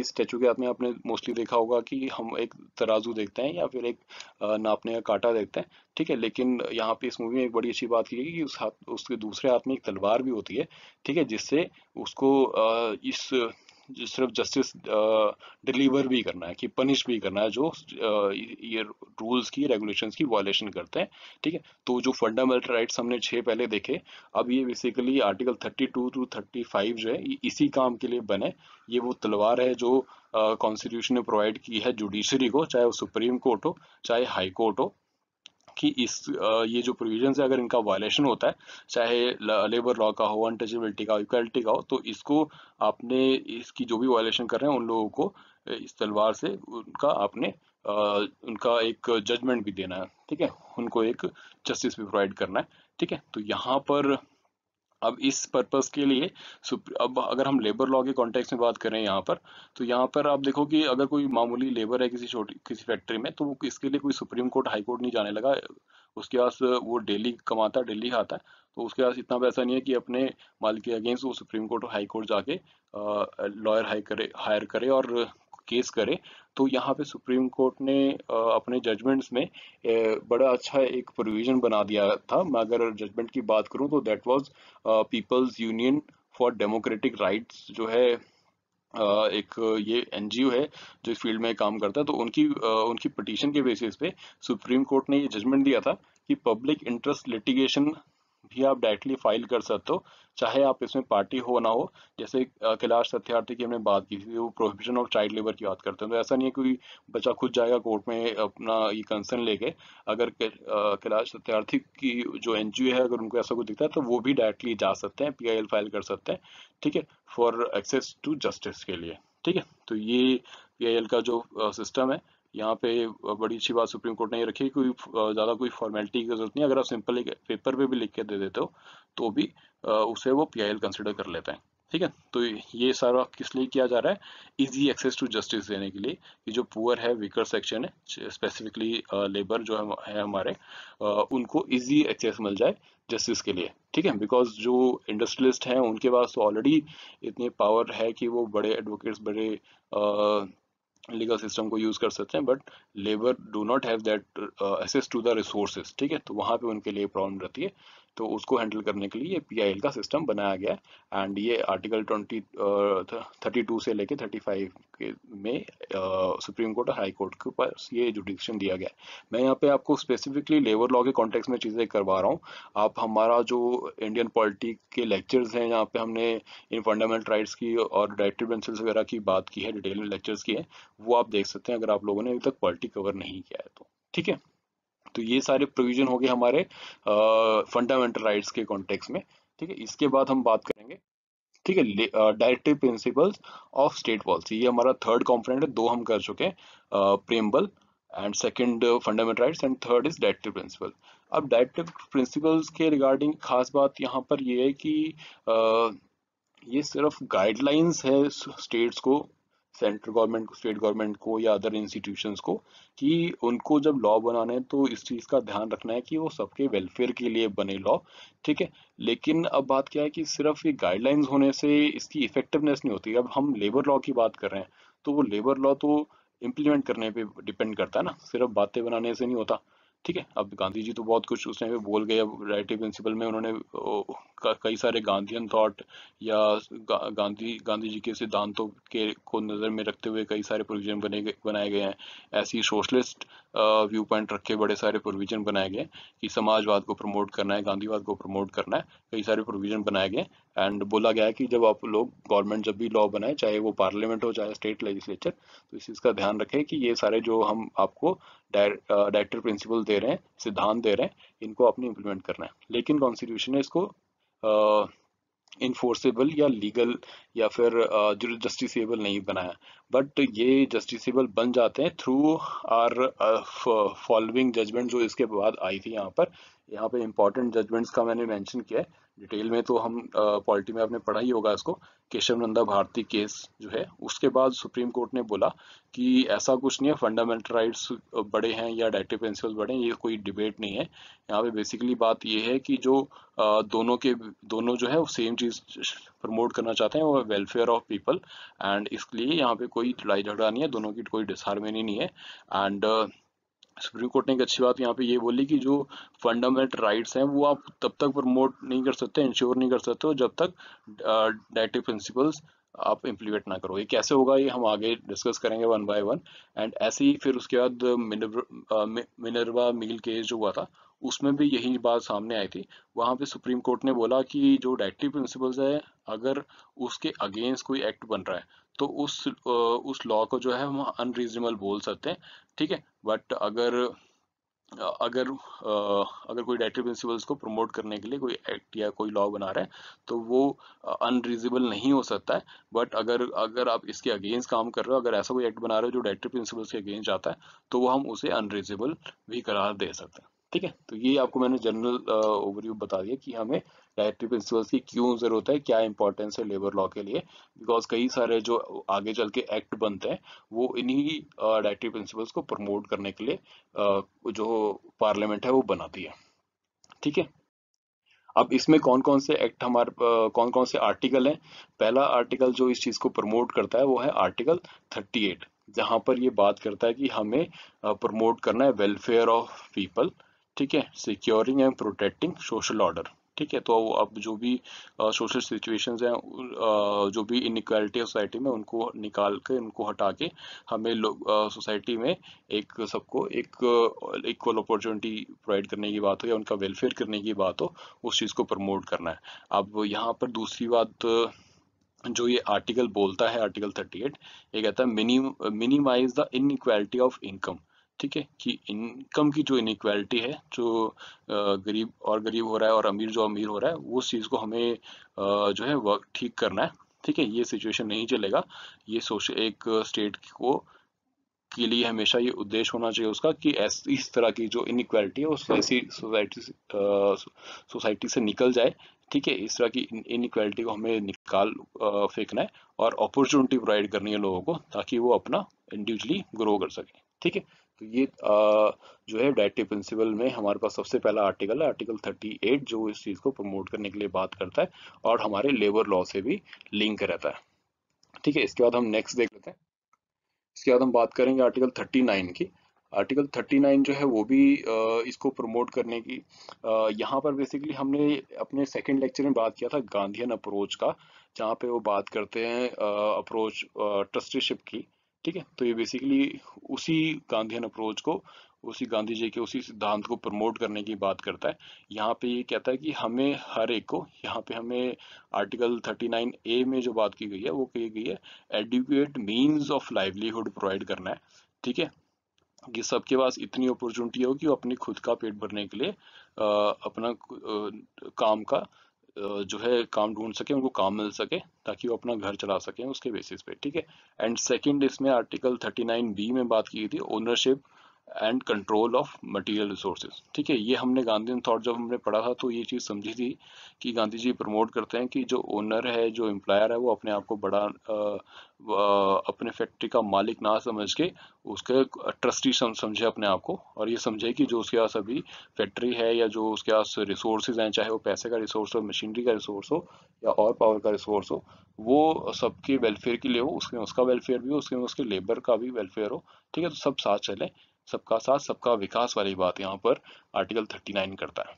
इस स्टैचू के हाथ में आपने मोस्टली देखा होगा कि हम एक तराजू देखते हैं या फिर एक नापने का कांटा देखते हैं ठीक है लेकिन यहाँ पे इस मूवी में एक बड़ी अच्छी बात की गई कि उस हाथ उसके दूसरे हाथ में एक तलवार भी होती है ठीक है जिससे उसको इस सिर्फ जस्टिस डिलीवर uh, भी करना है कि पनिश भी करना है जो uh, ये रूल्स की रेगुलेशंस की वायलेशन करते हैं ठीक है तो जो फंडामेंटल राइट्स हमने छः पहले देखे अब ये बेसिकली आर्टिकल 32 टू 35 जो है इसी काम के लिए बने ये वो तलवार है जो कॉन्स्टिट्यूशन uh, ने प्रोवाइड की है जुडिशरी को चाहे वो सुप्रीम कोर्ट हो चाहे हाई कोर्ट हो कि इस ये जो प्रोविजन है अगर इनका वायलेशन होता है चाहे लेबर लॉ का हो अनटचेबिलिटी का हो इक्वलिटी का हो तो इसको आपने इसकी जो भी वायलेशन कर रहे हैं उन लोगों को इस तलवार से उनका आपने उनका एक जजमेंट भी देना है ठीक है उनको एक जस्टिस भी प्रोवाइड करना है ठीक है तो यहाँ पर अब इस पर्पज़ के लिए अब अगर हम लेबर लॉ के कॉन्टेक्स्ट में बात करें यहाँ पर तो यहाँ पर आप देखो कि अगर कोई मामूली लेबर है किसी छोटी किसी फैक्ट्री में तो वो इसके लिए कोई सुप्रीम कोर्ट हाई कोर्ट नहीं जाने लगा उसके पास वो डेली कमाता है डेली खाता है तो उसके पास इतना पैसा नहीं है कि अपने मालिक के अगेंस्ट वो सुप्रीम कोर्ट और हाई कोर्ट जाके लॉयर हाई करे हायर करे और केस करे तो यहाँ पे सुप्रीम कोर्ट ने अपने जजमेंट्स में बड़ा अच्छा एक प्रोविजन बना दिया था मैं अगर जजमेंट की बात करूँ तो that was people's union for democratic rights जो है एक ये एनजीओ है जो इस फील्ड में काम करता है तो उनकी उनकी पटिशन के बेसिस पे सुप्रीम कोर्ट ने ये जजमेंट दिया था कि पब्लिक इंटरेस्ट लिटिगेशन भी आप डायरेक्टली फाइल कर सकते हो चाहे आप इसमें पार्टी हो ना हो जैसे कैलाश सत्यार्थी की हमने बात की थी वो प्रोहिबिशन ऑफ चाइल्ड लेबर की बात करते हैं तो ऐसा नहीं है कोई बच्चा खुद जाएगा कोर्ट में अपना ये कंसर्न लेके अगर कैलाश सत्यार्थी की जो एन है अगर उनको ऐसा कुछ दिखता है तो वो भी डायरेक्टली जा सकते हैं पी फाइल कर सकते हैं ठीक है फॉर एक्सेस टू जस्टिस के लिए ठीक है तो ये पी का जो सिस्टम है यहाँ पे बड़ी अच्छी बात सुप्रीम कोर्ट ने ये रखी कोई ज़्यादा कोई फॉर्मेलिटी की जरूरत नहीं अगर आप सिंपल एक पेपर पे भी लिख के दे देते हो तो भी उसे वो पी कंसिडर कर लेते हैं ठीक है तो ये सारा किस लिए किया जा रहा है इजी एक्सेस टू जस्टिस देने के लिए कि जो पुअर है वीकर सेक्शन है स्पेसिफिकली लेबर जो है हमारे उनको इजी एक्सेस मिल जाए जस्टिस के लिए ठीक है बिकॉज जो इंडस्ट्रियलिस्ट हैं उनके पास ऑलरेडी इतनी पावर है कि वो बड़े एडवोकेट्स बड़े लीगल सिस्टम को यूज़ कर सकते हैं but labour do not have that access to the resources ठीक है तो वहां पे उनके लिए प्रॉब्लम रहती है तो उसको हैंडल करने के लिए ये पी का सिस्टम बनाया गया एंड ये आर्टिकल ट्वेंटी थर्टी टू से लेके थर्टी फाइव के में सुप्रीम कोर्ट और हाई कोर्ट के पास ये जुडिक्शन दिया गया है मैं यहाँ पे आपको स्पेसिफिकली लेबर लॉ के कॉन्टेक्स में चीज़ें करवा रहा हूँ आप हमारा जो इंडियन पॉलिटी के लेक्चर्स हैं जहाँ पे हमने इन फंडामेंटल राइट्स की और डायरेक्टिव प्रिंसिपल्स वगैरह की बात की है डिटेल में लेक्चर्स की है वो आप देख सकते हैं अगर आप लोगों ने अभी तक पॉलिटी कवर नहीं किया है तो ठीक है तो ये सारे प्रोविजन हो गए हमारे फंडामेंटल राइट्स के कॉन्टेक्स्ट में ठीक है इसके बाद हम बात करेंगे ठीक है directive principles of state policy ये हमारा थर्ड कॉम्पोनेंट है दो हम कर चुके हैं preamble and second fundamental rights and third is directive principle अब डायरेक्टिव प्रिंसिपल्स के रिगार्डिंग खास बात यहाँ पर यह है कि आ, ये सिर्फ गाइडलाइंस है स्टेट्स को सेंट्रल गवर्नमेंट को स्टेट गवर्नमेंट को या अदर इंस्टीट्यूशंस को कि उनको जब लॉ बनाने तो इस चीज़ का ध्यान रखना है कि वो सबके वेलफेयर के लिए बने लॉ ठीक है लेकिन अब बात क्या है कि सिर्फ ये गाइडलाइंस होने से इसकी इफेक्टिवनेस नहीं होती अब हम लेबर लॉ की बात कर रहे हैं तो वो लेबर लॉ तो इम्प्लीमेंट करने पर डिपेंड करता है ना सिर्फ बातें बनाने से नहीं होता ठीक है अब गांधी जी तो बहुत कुछ उस टाइम पे बोल गए अब राइटिंग प्रिंसिपल में उन्होंने कई सारे गांधीयन थॉट या गा, गांधी गांधी जी के सिद्धांतों के को नज़र में रखते हुए कई सारे प्रोविजन बने बनाए गए हैं ऐसी सोशलिस्ट व्यू पॉइंट रखे बड़े सारे प्रोविजन बनाए गए कि समाजवाद को प्रमोट करना है गांधीवाद को प्रमोट करना है कई सारे प्रोविजन बनाए गए एंड बोला गया है कि जब आप लोग गवर्नमेंट जब भी लॉ बनाए चाहे वो पार्लियामेंट हो चाहे स्टेट लेजिस्लेचर तो इस चीज़ का ध्यान रखें कि ये सारे जो हम आपको डायरेक्टर प्रिंसिपल uh, दे रहे हैं सिद्धांत दे रहे हैं इनको आपने इम्प्लीमेंट करना है लेकिन कॉन्स्टिट्यूशन ने इसको इन्फोर्सेबल uh, या लीगल या फिर uh, जस्टिसबल नहीं बनाया बट ये जस्टिसबल बन जाते हैं थ्रू आर फॉलोइंग जजमेंट जो इसके बाद आई थी यहाँ पर यहाँ पे इम्पॉर्टेंट जजमेंट्स का मैंने मैंशन किया है डिटेल में तो हम पॉलिटी में आपने पढ़ा ही होगा इसको केशव नंदा भारती केस जो है उसके बाद सुप्रीम कोर्ट ने बोला कि ऐसा कुछ नहीं है फंडामेंटल राइट्स बड़े हैं या डायरेक्टिव प्रिंसिपल बड़े हैं ये कोई डिबेट नहीं है यहाँ पे बेसिकली बात ये है कि जो दोनों के दोनों जो है वो सेम चीज़ प्रमोट करना चाहते हैं वो वेलफेयर ऑफ पीपल एंड इसलिए यहाँ पे कोई लड़ाई झगड़ा नहीं है दोनों की कोई डिसहारमेनी नहीं है एंड सुप्रीम कोर्ट ने एक अच्छी बात यहाँ पे ये बोली कि जो फंडामेंटल राइट्स हैं वो आप तब तक प्रमोट नहीं कर सकते इंश्योर नहीं कर सकते जब तक डायरेक्टिव प्रिंसिपल्स आप इम्प्लीमेंट ना करो ये कैसे होगा ये हम आगे डिस्कस करेंगे वन बाय वन एंड ऐसे ही फिर उसके बाद मिनरवा मील केस जो हुआ था उसमें भी यही बात सामने आई थी वहाँ पे सुप्रीम कोर्ट ने बोला कि जो डायरेक्टिव प्रिंसिपल्स है अगर उसके अगेंस्ट कोई एक्ट बन रहा है तो उस उस लॉ को जो है हम अनरीजनेबल बोल सकते हैं ठीक है बट अगर अगर अगर कोई डायरेक्टिव प्रिंसिपल्स को प्रमोट करने के लिए कोई एक्ट या कोई लॉ बना रहा है तो वो अनरीजनेबल नहीं हो सकता है बट अगर अगर आप इसके अगेंस्ट काम कर रहे हो अगर ऐसा कोई एक्ट बना रहे हो जो डायरेक्टर प्रिंसिपल्स के अगेंस्ट जाता है तो वो हम उसे अनरीजनेबल भी करार दे सकते हैं ठीक है तो ये आपको मैंने जनरल ओवरव्यू बता दिया कि हमें डायरेक्टिव प्रिंसिपल्स की क्यों जरूरत है क्या इंपॉर्टेंस है लेबर लॉ के लिए बिकॉज कई सारे जो आगे चल के एक्ट बनते हैं वो इन्हीं डायरेक्टिव प्रिंसिपल्स को प्रमोट करने के लिए uh, जो पार्लियामेंट है वो बनाती है ठीक है अब इसमें कौन कौन से एक्ट हमारे कौन कौन से आर्टिकल हैं पहला आर्टिकल जो इस चीज़ को प्रमोट करता है वो है आर्टिकल 38 जहां पर ये बात करता है कि हमें प्रमोट करना है वेलफेयर ऑफ पीपल ठीक है securing and protecting social order ठीक है तो अब जो भी सोशल सिचुएशंस हैं जो भी इनक्वालिटी सोसाइटी में उनको निकाल के उनको हटा के हमें सोसाइटी में एक सबको एक इक्वल अपॉर्चुनिटी प्रोवाइड करने की बात हो या उनका वेलफेयर करने की बात हो उस चीज़ को प्रमोट करना है अब यहाँ पर दूसरी बात जो ये आर्टिकल बोलता है आर्टिकल 38 ये कहता है minimize the inequality of income ठीक है कि इनकम की जो इनक्वालिटी है जो गरीब और गरीब हो रहा है और अमीर जो अमीर हो रहा है उस चीज़ को हमें जो है वर्क ठीक करना है ठीक है ये सिचुएशन नहीं चलेगा ये सोशल एक स्टेट को के लिए हमेशा ये उद्देश्य होना चाहिए उसका कि इस तरह की जो इनक्वालिटी है उसको ऐसी सोसाइटी सोसाइटी से निकल जाए ठीक है इस तरह की इनक्वालिटी को हमें निकाल फेंकना है और अपॉर्चुनिटी प्रोवाइड करनी है लोगों को ताकि वो अपना इंडिविजुअली ग्रो कर सके ठीक है तो ये आ, जो है डायरेक्टिव प्रिंसिपल में हमारे पास सबसे पहला आर्टिकल है आर्टिकल 38 जो इस चीज़ को प्रमोट करने के लिए बात करता है और हमारे लेबर लॉ से भी लिंक रहता है ठीक है इसके बाद हम नेक्स्ट देख लेते हैं इसके बाद हम बात करेंगे आर्टिकल 39 की आर्टिकल 39 जो है वो भी इसको प्रमोट करने की यहाँ पर बेसिकली हमने अपने सेकंड लेक्चर में बात किया था गांधीयन अप्रोच का जहाँ पे वो बात करते हैं अप्रोच ट्रस्टीशिप की ठीक है तो ये बेसिकली उसी गांधीन अप्रोच को उसी गांधी जी के उसी सिद्धांत को प्रमोट करने की बात करता है यहाँ पे ये कहता है कि हमें हर एक को यहाँ पे हमें आर्टिकल 39 ए में जो बात की गई है वो कही गई है adequate means of livelihood provide करना है ठीक है कि सबके पास इतनी अपॉर्चुनिटी हो कि वो अपनी खुद का पेट भरने के लिए आ, अपना आ, काम का जो है काम ढूंढ सके उनको काम मिल सके ताकि वो अपना घर चला सके उसके बेसिस पे ठीक है एंड सेकंड इसमें आर्टिकल 39 बी में बात की थी ownership and control of material resources ठीक है ये हमने गांधी थॉट जब हमने पढ़ा था तो ये चीज़ समझी थी कि गांधी जी प्रमोट करते हैं कि जो ओनर है जो एम्प्लायर है वो अपने आप को बड़ा आ, अपने फैक्ट्री का मालिक ना समझ के उसके ट्रस्टी समझे अपने आप को और ये समझे कि जो उसके पास अभी फैक्ट्री है या जो उसके पास रिसोर्सेज हैं चाहे वो पैसे का रिसोर्स हो मशीनरी का रिसोर्स हो या और पावर का रिसोर्स हो वो सबके वेलफेयर के लिए हो उसके उसका वेलफेयर भी हो उसके उसके लेबर का भी वेलफेयर हो ठीक है तो सब साथ चलें सबका साथ सबका विकास वाली बात यहाँ पर आर्टिकल 39 करता है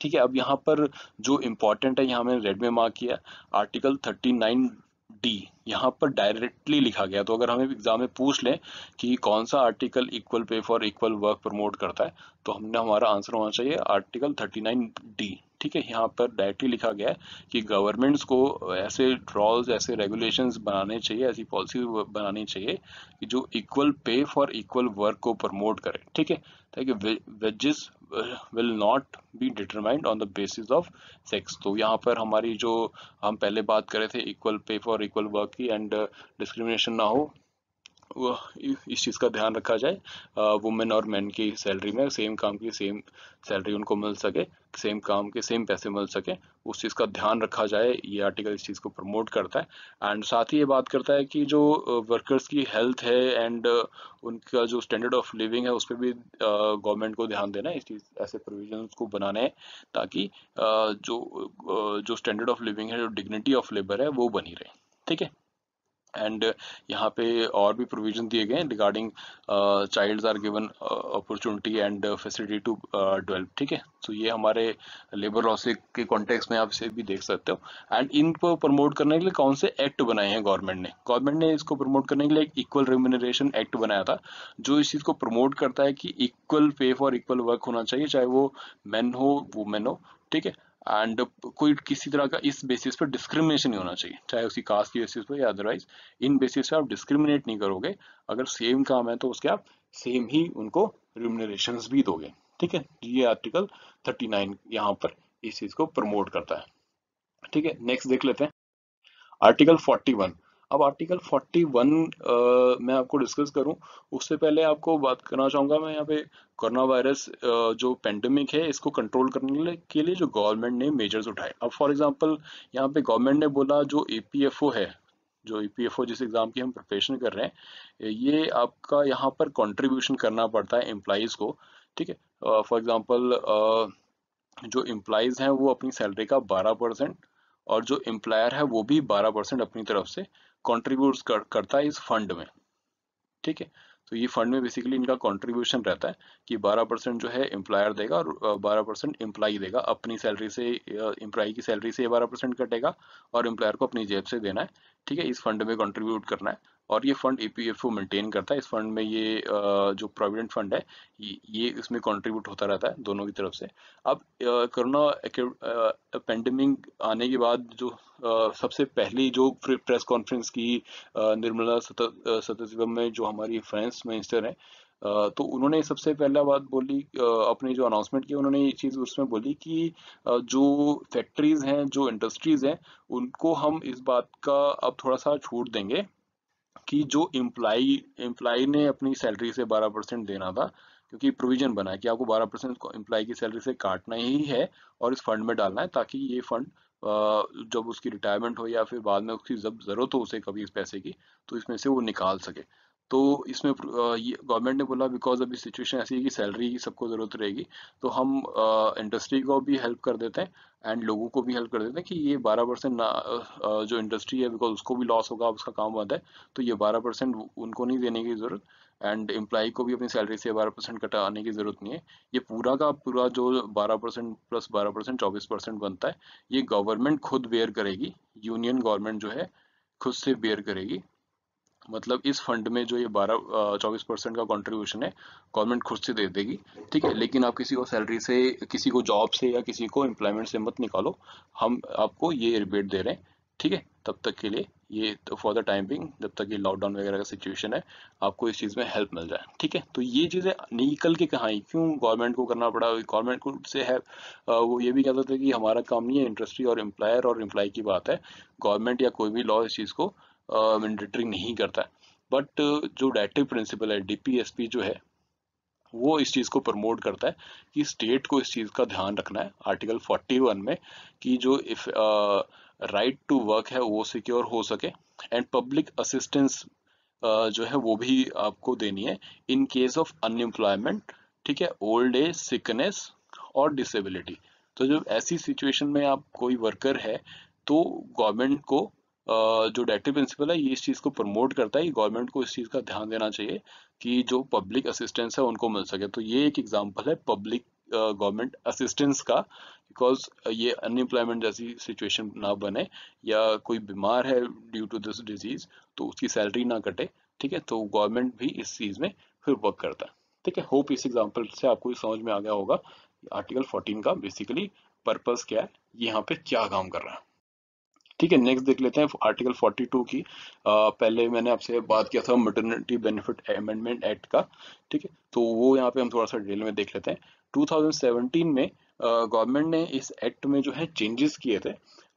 ठीक है अब यहाँ पर जो इम्पोर्टेंट है यहाँ मैंने रेड में मार्क किया आर्टिकल 39 डी यहाँ पर डायरेक्टली लिखा गया तो अगर हमें एग्जाम में पूछ लें कि कौन सा article equal pay for equal work promote करता है तो हमने हमारा आंसर होना चाहिए आर्टिकल नाइन डी ठीक है यहाँ पर डायरेक्टली लिखा गया है कि गवर्नमेंट्स को ऐसे ड्रॉल्स ऐसे रेगुलेशंस बनाने चाहिए ऐसी पॉलिसी बनानी चाहिए कि जो equal pay for equal work को प्रमोट करे ठीक है ताकि wages will not be determined on the basis of sex तो यहाँ पर हमारी जो हम पहले बात करे थे equal pay for equal work की एंड डिस्क्रिमिनेशन ना हो इस चीज़ का ध्यान रखा जाए वुमेन और मैन की सैलरी में सेम काम की सेम सैलरी उनको मिल सके सेम काम के सेम पैसे मिल सके उस चीज़ का ध्यान रखा जाए ये आर्टिकल इस चीज़ को प्रमोट करता है एंड साथ ही ये बात करता है कि जो वर्कर्स की हेल्थ है एंड उनका जो स्टैंडर्ड ऑफ लिविंग है उस पर भी गवर्नमेंट को ध्यान देना है इस चीज़ ऐसे प्रोविजन को बनाने हैं ताकि जो जो स्टैंडर्ड ऑफ लिविंग है जो डिग्निटी ऑफ लेबर है वो बनी रहे ठीक है एंड uh, यहाँ पे और भी प्रोविजन दिए गए regarding childs are given opportunity and facility to develop ठीक है तो ये हमारे लेबर लॉस के कॉन्टेक्स्ट में आप इसे भी देख सकते हो एंड इनको प्रमोट करने के लिए कौन से एक्ट बनाए हैं गवर्नमेंट ने गवर्नमेंट ने इसको प्रमोट करने के लिए एक इक्वल रेम्यूनरेशन एक्ट बनाया था जो इस चीज़ को प्रमोट करता है कि equal pay for equal work होना चाहिए चाहे वो मैन हो वुमेन हो ठीक है एंड कोई किसी तरह का इस बेसिस पर डिस्क्रिमिनेशन नहीं होना चाहिए चाहे उसकी कास्ट की बेसिस पर या अदरवाइज इन बेसिस पे आप डिस्क्रिमिनेट नहीं करोगे अगर सेम काम है तो उसके आप सेम ही उनको रिमुनरेशन भी दोगे ठीक है ये आर्टिकल 39 नाइन यहाँ पर इस चीज को प्रमोट करता है ठीक है नेक्स्ट देख लेते हैं आर्टिकल 41 अब आर्टिकल 41 आ, मैं आपको डिस्कस करूं उससे पहले आपको बात करना चाहूंगा मैं यहाँ पे कोरोना वायरस जो पेंडेमिक है इसको कंट्रोल करने के लिए जो गवर्नमेंट ने मेजर्स उठाए अब फॉर एग्जांपल यहाँ पे गवर्नमेंट ने बोला जो ए है जो ई जिस एग्ज़ाम की हम प्रिपरेशन कर रहे हैं ये आपका यहाँ पर कंट्रीब्यूशन करना पड़ता है एम्प्लॉज़ को ठीक है फॉर एग्ज़ाम्पल जो एम्प्लॉज़ हैं वो अपनी सैलरी का 12 परसेंट और जो एम्प्लायर है वो भी 12 परसेंट अपनी तरफ से कॉन्ट्रीब्यूट कर, करता है इस फंड में ठीक है तो ये फंड में बेसिकली इनका कॉन्ट्रीब्यूशन रहता है कि 12 परसेंट जो है एम्प्लायर देगा और 12 परसेंट एम्प्लाई देगा अपनी सैलरी से एम्प्लाई की सैलरी से 12 परसेंट कटेगा और एम्प्लायर को अपनी जेब से देना है ठीक है इस फंड में कॉन्ट्रीब्यूट करना है और ये फंड ईपीएफओ मेंटेन करता है इस फंड में ये जो प्रोविडेंट फंड है ये इसमें कंट्रीब्यूट होता रहता है दोनों की तरफ से अब कोरोना पेंडेमिक आने के बाद जो सबसे पहली जो प्रेस कॉन्फ्रेंस की निर्मला सत्यशिवम में जो हमारी फ्रांस मिनिस्टर हैं तो उन्होंने सबसे पहला बात बोली अपने जो अनाउंसमेंट किया उन्होंने ये चीज़ उसमें बोली कि जो फैक्ट्रीज हैं जो इंडस्ट्रीज हैं उनको हम इस बात का अब थोड़ा सा छूट देंगे कि जो एम्प्लाई एम्प्लाई ने अपनी सैलरी से 12 परसेंट देना था क्योंकि प्रोविजन बना है कि आपको 12 परसेंट एम्प्लाई की सैलरी से काटना ही है और इस फंड में डालना है ताकि ये फंड जब उसकी रिटायरमेंट हो या फिर बाद में उसकी जब ज़रूरत हो उसे कभी इस पैसे की तो इसमें से वो निकाल सके तो इसमें ये गवर्नमेंट ने बोला बिकॉज अभी सिचुएशन ऐसी है कि सैलरी की सबको ज़रूरत रहेगी तो हम इंडस्ट्री को भी हेल्प कर देते हैं एंड लोगों को भी हेल्प कर देते हैं कि ये 12 परसेंट जो इंडस्ट्री है बिकॉज उसको भी लॉस होगा उसका काम बंद है तो ये 12 परसेंट उनको नहीं देने की ज़रूरत एंड एम्प्लाई को भी अपनी सैलरी से बारह परसेंट कटाने की ज़रूरत नहीं है ये पूरा का पूरा जो बारह परसेंट प्लस बारह परसेंट चौबीस परसेंट बनता है ये गवर्नमेंट खुद बेयर करेगी यूनियन गवर्नमेंट जो है खुद से बेयर करेगी मतलब इस फंड में जो ये बारह चौबीस परसेंट का कंट्रीब्यूशन है गवर्नमेंट खुद से दे देगी ठीक है लेकिन आप किसी को सैलरी से किसी को जॉब से या किसी को एम्प्लॉयमेंट से मत निकालो हम आपको ये रिबेट दे रहे हैं ठीक है तब तक के लिए ये फॉर द टाइम बिंग जब तक ये लॉकडाउन वगैरह का सिचुएशन है आपको इस चीज़ में हेल्प मिल जाए ठीक है तो ये चीज़ें निकल के कहाँ आई क्यों गवर्नमेंट को करना पड़ा गवर्नमेंट को से है वो ये भी कहता था कि हमारा काम नहीं है इंडस्ट्री और एम्प्लायर और एम्प्लॉय की बात है गवर्नमेंट या कोई भी लॉ इस चीज़ को मैंडेटरी नहीं करता बट जो डायरेक्टिव प्रिंसिपल है डीपीएसपी जो है वो इस चीज़ को प्रमोट करता है कि स्टेट को इस चीज़ का ध्यान रखना है आर्टिकल 41 में कि जो इफ राइट टू वर्क है वो सिक्योर हो सके एंड पब्लिक असिस्टेंस जो है वो भी आपको देनी है इन केस ऑफ अनएम्प्लॉयमेंट ठीक है ओल्ड एज सिकनेस और डिसेबिलिटी तो जब ऐसी सिचुएशन में आप कोई वर्कर है तो गवर्नमेंट को जो डायरेक्टिव प्रिंसिपल है ये इस चीज़ को प्रमोट करता है गवर्नमेंट को इस चीज़ का ध्यान देना चाहिए कि जो पब्लिक असिस्टेंस है उनको मिल सके तो ये एक एग्जाम्पल है पब्लिक गवर्नमेंट असिस्टेंस का बिकॉज ये अनएम्प्लॉयमेंट जैसी सिचुएशन ना बने या कोई बीमार है ड्यू टू दिस डिजीज़ तो उसकी सैलरी ना कटे ठीक है तो गवर्नमेंट भी इस चीज़ में फिर वर्क करता है ठीक है होप इस एग्जाम्पल से आपको समझ में आ गया होगा आर्टिकल 14 का बेसिकली पर्पस क्या है यहाँ पे क्या काम कर रहा है ठीक है नेक्स्ट देख लेते हैं आर्टिकल 42 की आ, पहले मैंने आपसे बात किया था मटर्निटी बेनिफिट अमेंडमेंट एक्ट का ठीक है तो वो यहाँ पे हम थोड़ा सा डिटेल में देख लेते हैं 2017 में गवर्नमेंट ने इस एक्ट में जो है चेंजेस किए थे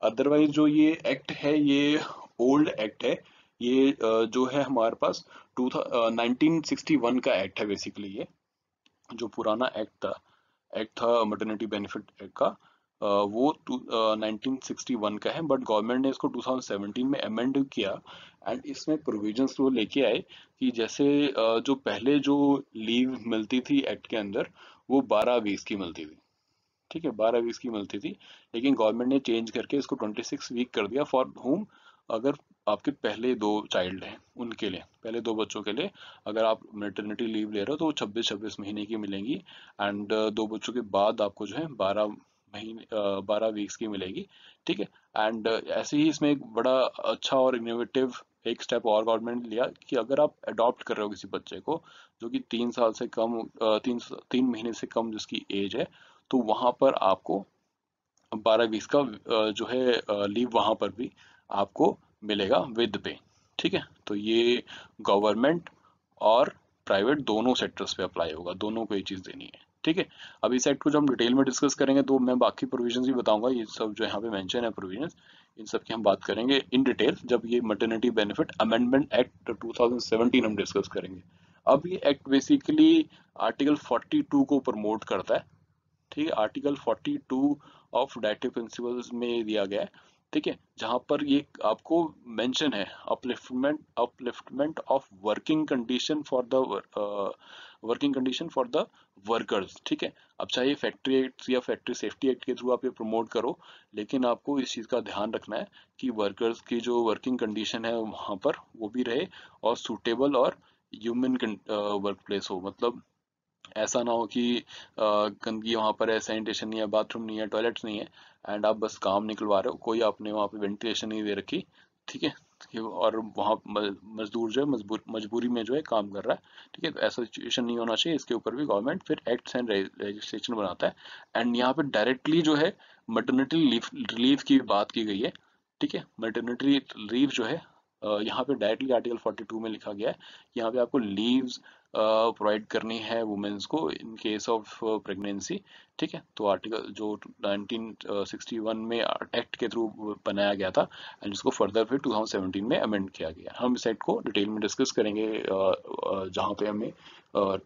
अदरवाइज जो ये एक्ट है ये ओल्ड एक्ट है ये जो है हमारे पास टू नाइनटीन का एक्ट है बेसिकली ये जो पुराना एक्ट था एक्ट था मटर्निटी बेनिफिट एक्ट का वो नाइनटीन सिक्सटी वन का है बट गवर्नमेंट ने इसको टू में अमेंड किया एंड इसमें प्रोविजंस वो लेके आए कि जैसे जो पहले जो लीव मिलती थी एक्ट के अंदर वो 12 वीक्स की मिलती थी ठीक है 12 वीक्स की मिलती थी लेकिन गवर्नमेंट ने चेंज करके इसको 26 वीक कर दिया फॉर होम अगर आपके पहले दो चाइल्ड हैं उनके लिए पहले दो बच्चों के लिए अगर आप मेटर्निटी लीव ले रहे हो तो वो छब्बीस छब्बीस महीने की मिलेंगी एंड दो बच्चों के बाद आपको जो है बारह महीने बारह वीक्स की मिलेगी ठीक है एंड ऐसे ही इसमें एक बड़ा अच्छा और इनोवेटिव एक स्टेप और गवर्नमेंट लिया कि अगर आप अडॉप्ट कर रहे हो किसी बच्चे को जो कि तीन साल से कम तीन तीन महीने से कम जिसकी एज है तो वहाँ पर आपको बारह वीक्स का जो है लीव वहाँ पर भी आपको मिलेगा विद पे ठीक है तो ये गवर्नमेंट और प्राइवेट दोनों सेक्टर्स पे अप्लाई होगा दोनों को ये चीज़ देनी है ठीक है अब इस एक्ट को जो हम डिटेल में डिस्कस करेंगे तो मैं बाकी प्रोविजन भी बताऊंगा ये सब जो यहाँ पे मेंशन है प्रोविजन इन सब की हम बात करेंगे इन डिटेल जब ये मटर्निटी बेनिफिट अमेंडमेंट एक्ट 2017 हम डिस्कस करेंगे अब ये एक्ट बेसिकली आर्टिकल 42 को प्रमोट करता है ठीक है आर्टिकल 42 ऑफ डायटी प्रिंसिपल्स में दिया गया है ठीक है जहां पर ये आपको मेंशन है upliftment upliftment of working condition for the working condition for the workers ठीक है अब चाहे फैक्ट्री एक्ट या फैक्ट्री सेफ्टी एक्ट के थ्रू आप ये प्रमोट करो लेकिन आपको इस चीज़ का ध्यान रखना है कि वर्कर्स की जो वर्किंग कंडीशन है वहां पर वो भी रहे और सुटेबल और ह्यूमन वर्क प्लेस हो मतलब ऐसा ना हो कि गंदगी वहाँ पर है सैनिटेशन नहीं है बाथरूम नहीं है टॉयलेट नहीं है एंड आप बस काम निकलवा रहे हो कोई आपने वहाँ पे वेंटिलेशन नहीं दे रखी ठीक है और वहाँ मजदूर जो है मजबूरी में जो है काम कर रहा है ठीक है तो ऐसा सिचुएशन नहीं होना चाहिए इसके ऊपर भी गवर्नमेंट फिर एक्ट एंड रजिस्ट्रेशन बनाता है एंड यहाँ पे डायरेक्टली जो है मटर्निटी रिलीफ की बात की गई है ठीक है मटर्निटी रिलीफ जो है यहाँ पे डायरेक्टली आर्टिकल 42 में लिखा गया है यहाँ पे आपको लीव्स प्रोवाइड करनी है वुमेन्स को इन केस ऑफ प्रेगनेंसी ठीक है तो आर्टिकल जो 1961 में एक्ट के थ्रू बनाया गया था एंड जिसको फर्दर फिर 2017 में अमेंड किया गया हम इस एक्ट को डिटेल में डिस्कस करेंगे जहाँ पे हमें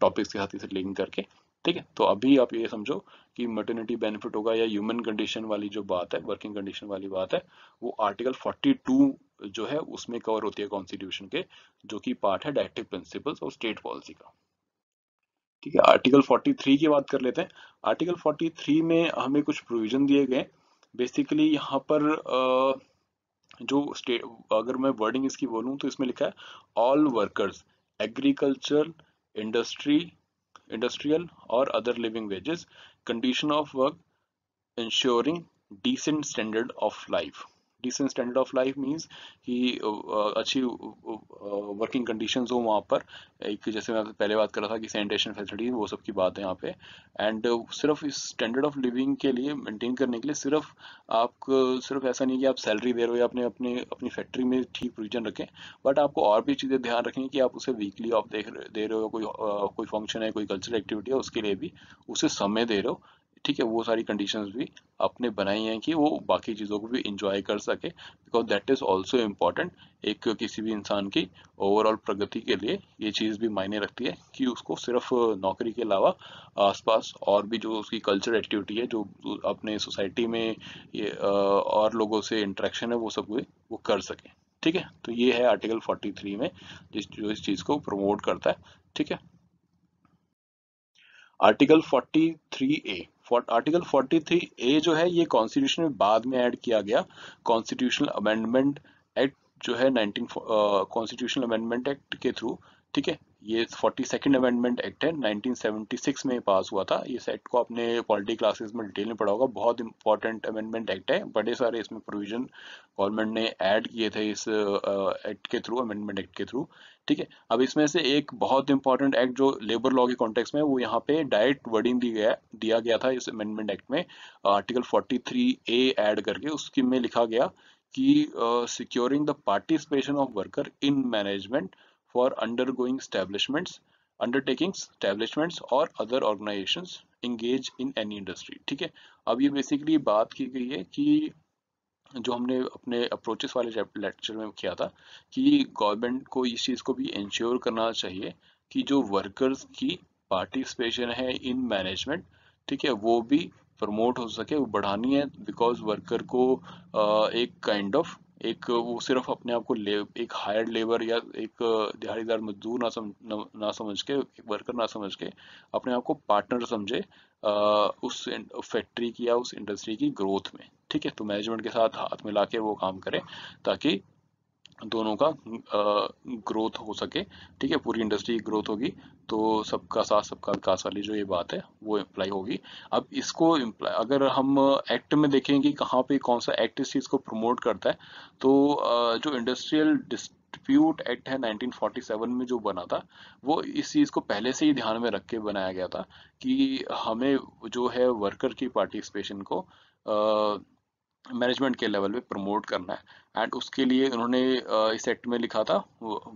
टॉपिक्स के साथ इसे लिंक करके ठीक है तो अभी आप ये समझो कि मटर्निटी बेनिफिट होगा या ह्यूमन कंडीशन वाली जो बात है वर्किंग कंडीशन वाली बात है वो आर्टिकल 42 जो है उसमें कवर होती है कॉन्स्टिट्यूशन के जो कि पार्ट है डायरेक्टिव प्रिंसिपल्स और स्टेट पॉलिसी का ठीक है आर्टिकल 43 की बात कर लेते हैं आर्टिकल 43 में हमें कुछ प्रोविजन दिए गए बेसिकली यहाँ पर जो स्टेट अगर मैं वर्डिंग इसकी बोलूँ तो इसमें लिखा है all workers agriculture industry industrial और other living wages condition of work insuring decent standard of life decent standard of life means कि अच्छी वर्किंग कंडीशंस हो वहाँ पर एक जैसे मैं पहले बात कर रहा था कि सैनिटेशन फैसिलिटी वो सब की बात है यहाँ पे एंड सिर्फ इस स्टैंडर्ड ऑफ लिविंग के लिए मेंटेन करने के लिए सिर्फ आप सिर्फ ऐसा नहीं कि आप सैलरी दे रहे हो या अपने अपने अपनी फैक्ट्री में ठीक प्रोविजन रखें बट आपको और भी चीज़ें ध्यान रखें कि आप उसे वीकली आप दे रहे हो कोई आ, कोई फंक्शन है कोई कल्चरल एक्टिविटी है उसके लिए भी उसे समय दे रहे हो ठीक है वो सारी कंडीशन भी आपने बनाई हैं कि वो बाकी चीज़ों को भी इंजॉय कर सके because that is also important एक किसी भी इंसान की ओवरऑल प्रगति के लिए ये चीज़ भी मायने रखती है कि उसको सिर्फ नौकरी के अलावा आसपास और भी जो उसकी कल्चर एक्टिविटी है जो अपने सोसाइटी में ये और लोगों से इंट्रैक्शन है वो सब वो कर सके ठीक है तो ये है आर्टिकल 43 में जिस जो इस चीज़ को प्रमोट करता है ठीक है आर्टिकल 43 ए आर्टिकल 43 ए जो है ये कॉन्स्टिट्यूशन में बाद में ऐड किया गया कॉन्स्टिट्यूशनल अमेंडमेंट एक्ट जो है नाइनटीन कॉन्स्टिट्यूशनल अमेंडमेंट एक्ट के थ्रू ठीक है ये फोर्टी सेकेंड अमेंडमेंट एक्ट है 1976 में पास हुआ था इस एक्ट को आपने पॉलिटी क्लासेस में डिटेल में पढ़ा होगा बहुत इंपॉर्टेंट अमेंडमेंट एक्ट है बड़े सारे इसमें प्रोविजन गवर्नमेंट ने ऐड किए थे इस एक्ट के थ्रू अमेंडमेंट एक्ट के थ्रू ठीक है अब इसमें से एक बहुत इंपॉर्टेंट एक्ट जो लेबर लॉ के कॉन्टेक्स में वो यहाँ पे डायरेक्ट वर्डिंग दी गया दिया गया था इस अमेंडमेंट एक्ट में आर्टिकल फोर्टी ए एड करके उसकी में लिखा गया कि securing the participation of worker in management for undergoing establishments undertakings establishments or other organizations engage in any industry ठीक है अब ये basically बात की गई है कि जो हमने अपने अप्रोचेस वाले लेक्चर में किया था कि गवर्नमेंट को इस चीज़ को भी इंश्योर करना चाहिए कि जो वर्कर्स की पार्टिसिपेशन है इन मैनेजमेंट ठीक है वो भी प्रमोट हो सके वो बढ़ानी है बिकॉज वर्कर को एक काइंड ऑफ एक वो सिर्फ अपने आप को ले एक हायर लेबर या एक दिहाड़ीदार मजदूर ना सम ना समझ के एक वर्कर ना समझ के अपने आप को पार्टनर समझे उस फैक्ट्री की या उस इंडस्ट्री की ग्रोथ में ठीक है तो मैनेजमेंट के साथ हाथ मिला के वो काम करें ताकि दोनों का ग्रोथ हो सके ठीक है पूरी इंडस्ट्री की ग्रोथ होगी तो सबका साथ सबका विकास वाली जो ये बात है वो इम्प्लाई होगी अब इसको अगर हम एक्ट में देखें कि कहाँ पे कौन सा एक्ट इस चीज़ को प्रमोट करता है तो जो इंडस्ट्रियल डिस्प्यूट एक्ट है 1947 में जो बना था वो इस चीज़ को पहले से ही ध्यान में रख के बनाया गया था कि हमें जो है वर्कर की पार्टिसिपेशन को मैनेजमेंट के लेवल पे प्रमोट करना है एंड उसके लिए उन्होंने इस एक्ट में लिखा था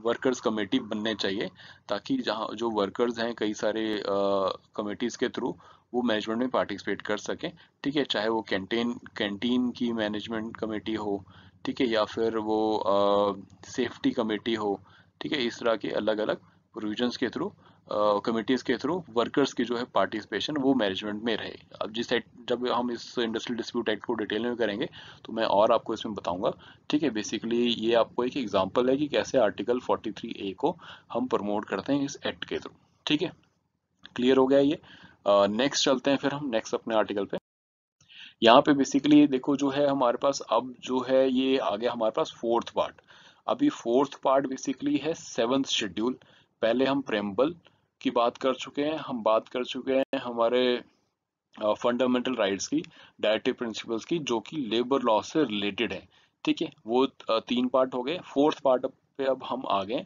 वर्कर्स कमेटी बनने चाहिए ताकि जहाँ जो वर्कर्स हैं कई सारे कमेटीज़ के थ्रू वो मैनेजमेंट में पार्टिसिपेट कर सकें ठीक है चाहे वो कैंटीन कैंटीन की मैनेजमेंट कमेटी हो ठीक है या फिर वो सेफ्टी कमेटी हो ठीक है इस तरह के अलग अलग प्रोविजन के थ्रू कमिटीज़ के थ्रू वर्कर्स की जो है पार्टिसिपेशन वो मैनेजमेंट में रहे अब जिस एक्ट जब हम इस इंडस्ट्रियल डिस्प्यूट एक्ट को डिटेल में करेंगे तो मैं और आपको इसमें बताऊंगा ठीक है बेसिकली ये आपको एक एग्जांपल है कि कैसे आर्टिकल 43 ए को हम प्रमोट करते हैं इस एक्ट के थ्रू ठीक है क्लियर हो गया ये नेक्स्ट uh, चलते हैं फिर हम नेक्स्ट अपने आर्टिकल पे यहाँ पे बेसिकली देखो जो है हमारे पास अब जो है ये आ गया हमारे पास फोर्थ पार्ट अभी फोर्थ पार्ट बेसिकली है सेवंथ शेड्यूल पहले हम प्रेम्बल की बात कर चुके हैं हम बात कर चुके हैं हमारे फंडामेंटल uh, राइट्स की डायरेक्टिव प्रिंसिपल्स की जो कि लेबर लॉ से रिलेटेड है ठीक है वो तीन पार्ट हो गए फोर्थ पार्ट पे अब हम आ गए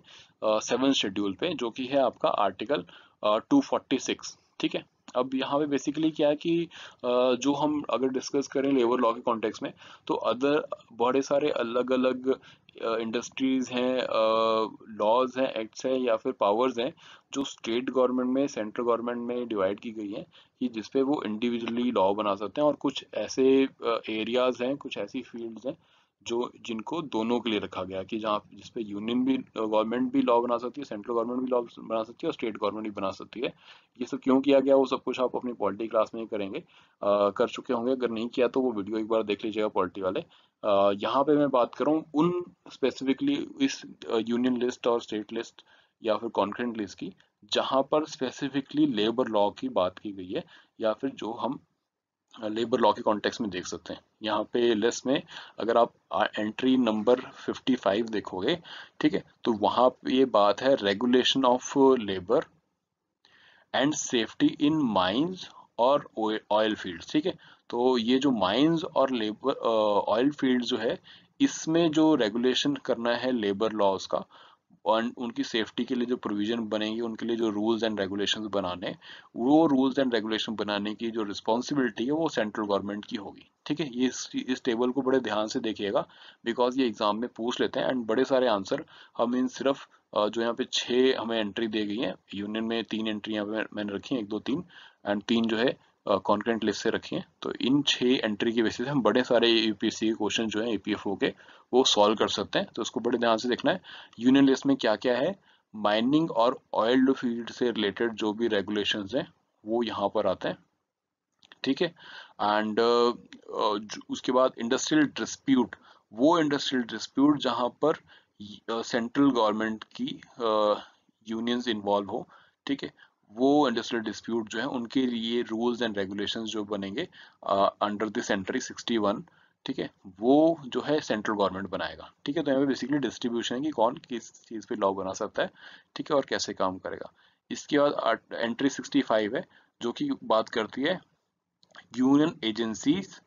सेवन शेड्यूल पे जो कि है आपका आर्टिकल टू फोर्टी सिक्स ठीक है अब यहाँ पे बेसिकली क्या है कि जो हम अगर डिस्कस करें लेबर लॉ के कॉन्टेक्स में तो अदर बड़े सारे अलग अलग इंडस्ट्रीज़ हैं लॉज हैं एक्ट्स हैं या फिर पावर्स हैं जो स्टेट गवर्नमेंट में सेंट्रल गवर्नमेंट में डिवाइड की गई हैं कि जिसपे वो इंडिविजुअली लॉ बना सकते हैं और कुछ ऐसे एरियाज़ हैं कुछ ऐसी फील्ड्स हैं जो जिनको दोनों के लिए रखा गया कि जहाँ जिसपे यूनियन भी गवर्नमेंट भी लॉ बना सकती है सेंट्रल गवर्नमेंट भी लॉ बना सकती है और स्टेट गवर्नमेंट भी बना सकती है ये सब क्यों किया गया वो सब कुछ आप अपनी पॉलिटी क्लास में करेंगे आ, कर चुके होंगे अगर नहीं किया तो वो वीडियो एक बार देख लीजिएगा पॉलिटी वाले यहाँ पे मैं बात करूँ उन स्पेसिफिकली इस यूनियन लिस्ट और स्टेट लिस्ट या फिर कॉन्क्रेंट लिस्ट की जहाँ पर स्पेसिफिकली लेबर लॉ की बात की गई है या फिर जो हम लेबर लॉ के कॉन्टेक्स्ट में देख सकते हैं यहाँ पे लेस में अगर आप एंट्री नंबर 55 देखोगे ठीक है तो वहां ये बात है regulation of labour and safety in mines और ऑयल फील्ड ठीक है तो ये जो माइंस और लेबर ऑयल फील्ड जो है इसमें जो रेगुलेशन करना है लेबर लॉज का और उनकी सेफ्टी के लिए जो प्रोविजन बनेंगे उनके लिए जो रूल्स एंड रेगुलेशन बनाने वो रूल्स एंड रेगुलेशन बनाने की जो रिस्पॉन्सिबिलिटी है वो सेंट्रल गवर्नमेंट की होगी ठीक है ये इस, टेबल को बड़े ध्यान से देखिएगा बिकॉज ये एग्जाम में पूछ लेते हैं एंड बड़े सारे आंसर हम इन सिर्फ जो यहाँ पे छह हमें एंट्री दी गई है यूनियन में तीन एंट्री यहाँ पे मैंने रखी है एक दो तीन एंड तीन जो है कॉन्क्रेंट लिस्ट से रखी है तो इन छह एंट्री की बेसिस हम बड़े सारे यूपीएससी के क्वेश्चन जो है ईपीएफओ के वो सॉल्व कर सकते हैं तो उसको बड़े ध्यान से देखना है यूनियन लिस्ट में क्या क्या है माइनिंग और ऑयल फील्ड से रिलेटेड जो भी रेगुलेशन है वो यहाँ पर आते हैं ठीक है एंड uh, उसके बाद इंडस्ट्रियल डिस्प्यूट वो इंडस्ट्रियल डिस्प्यूट जहां पर सेंट्रल uh, गवर्नमेंट की यूनियंस uh, इन्वॉल्व हो ठीक है वो इंडस्ट्रियल डिस्प्यूट जो है उनके लिए रूल्स एंड रेगुलेशंस जो बनेंगे अंडर दिस एंट्री 61 ठीक है वो जो है सेंट्रल गवर्नमेंट बनाएगा ठीक है तो यहाँ पे बेसिकली डिस्ट्रीब्यूशन है कि कौन किस चीज़ पे लॉ बना सकता है ठीक है और कैसे काम करेगा इसके बाद एंट्री uh, सिक्सटी है जो की बात करती है यूनियन एजेंसीज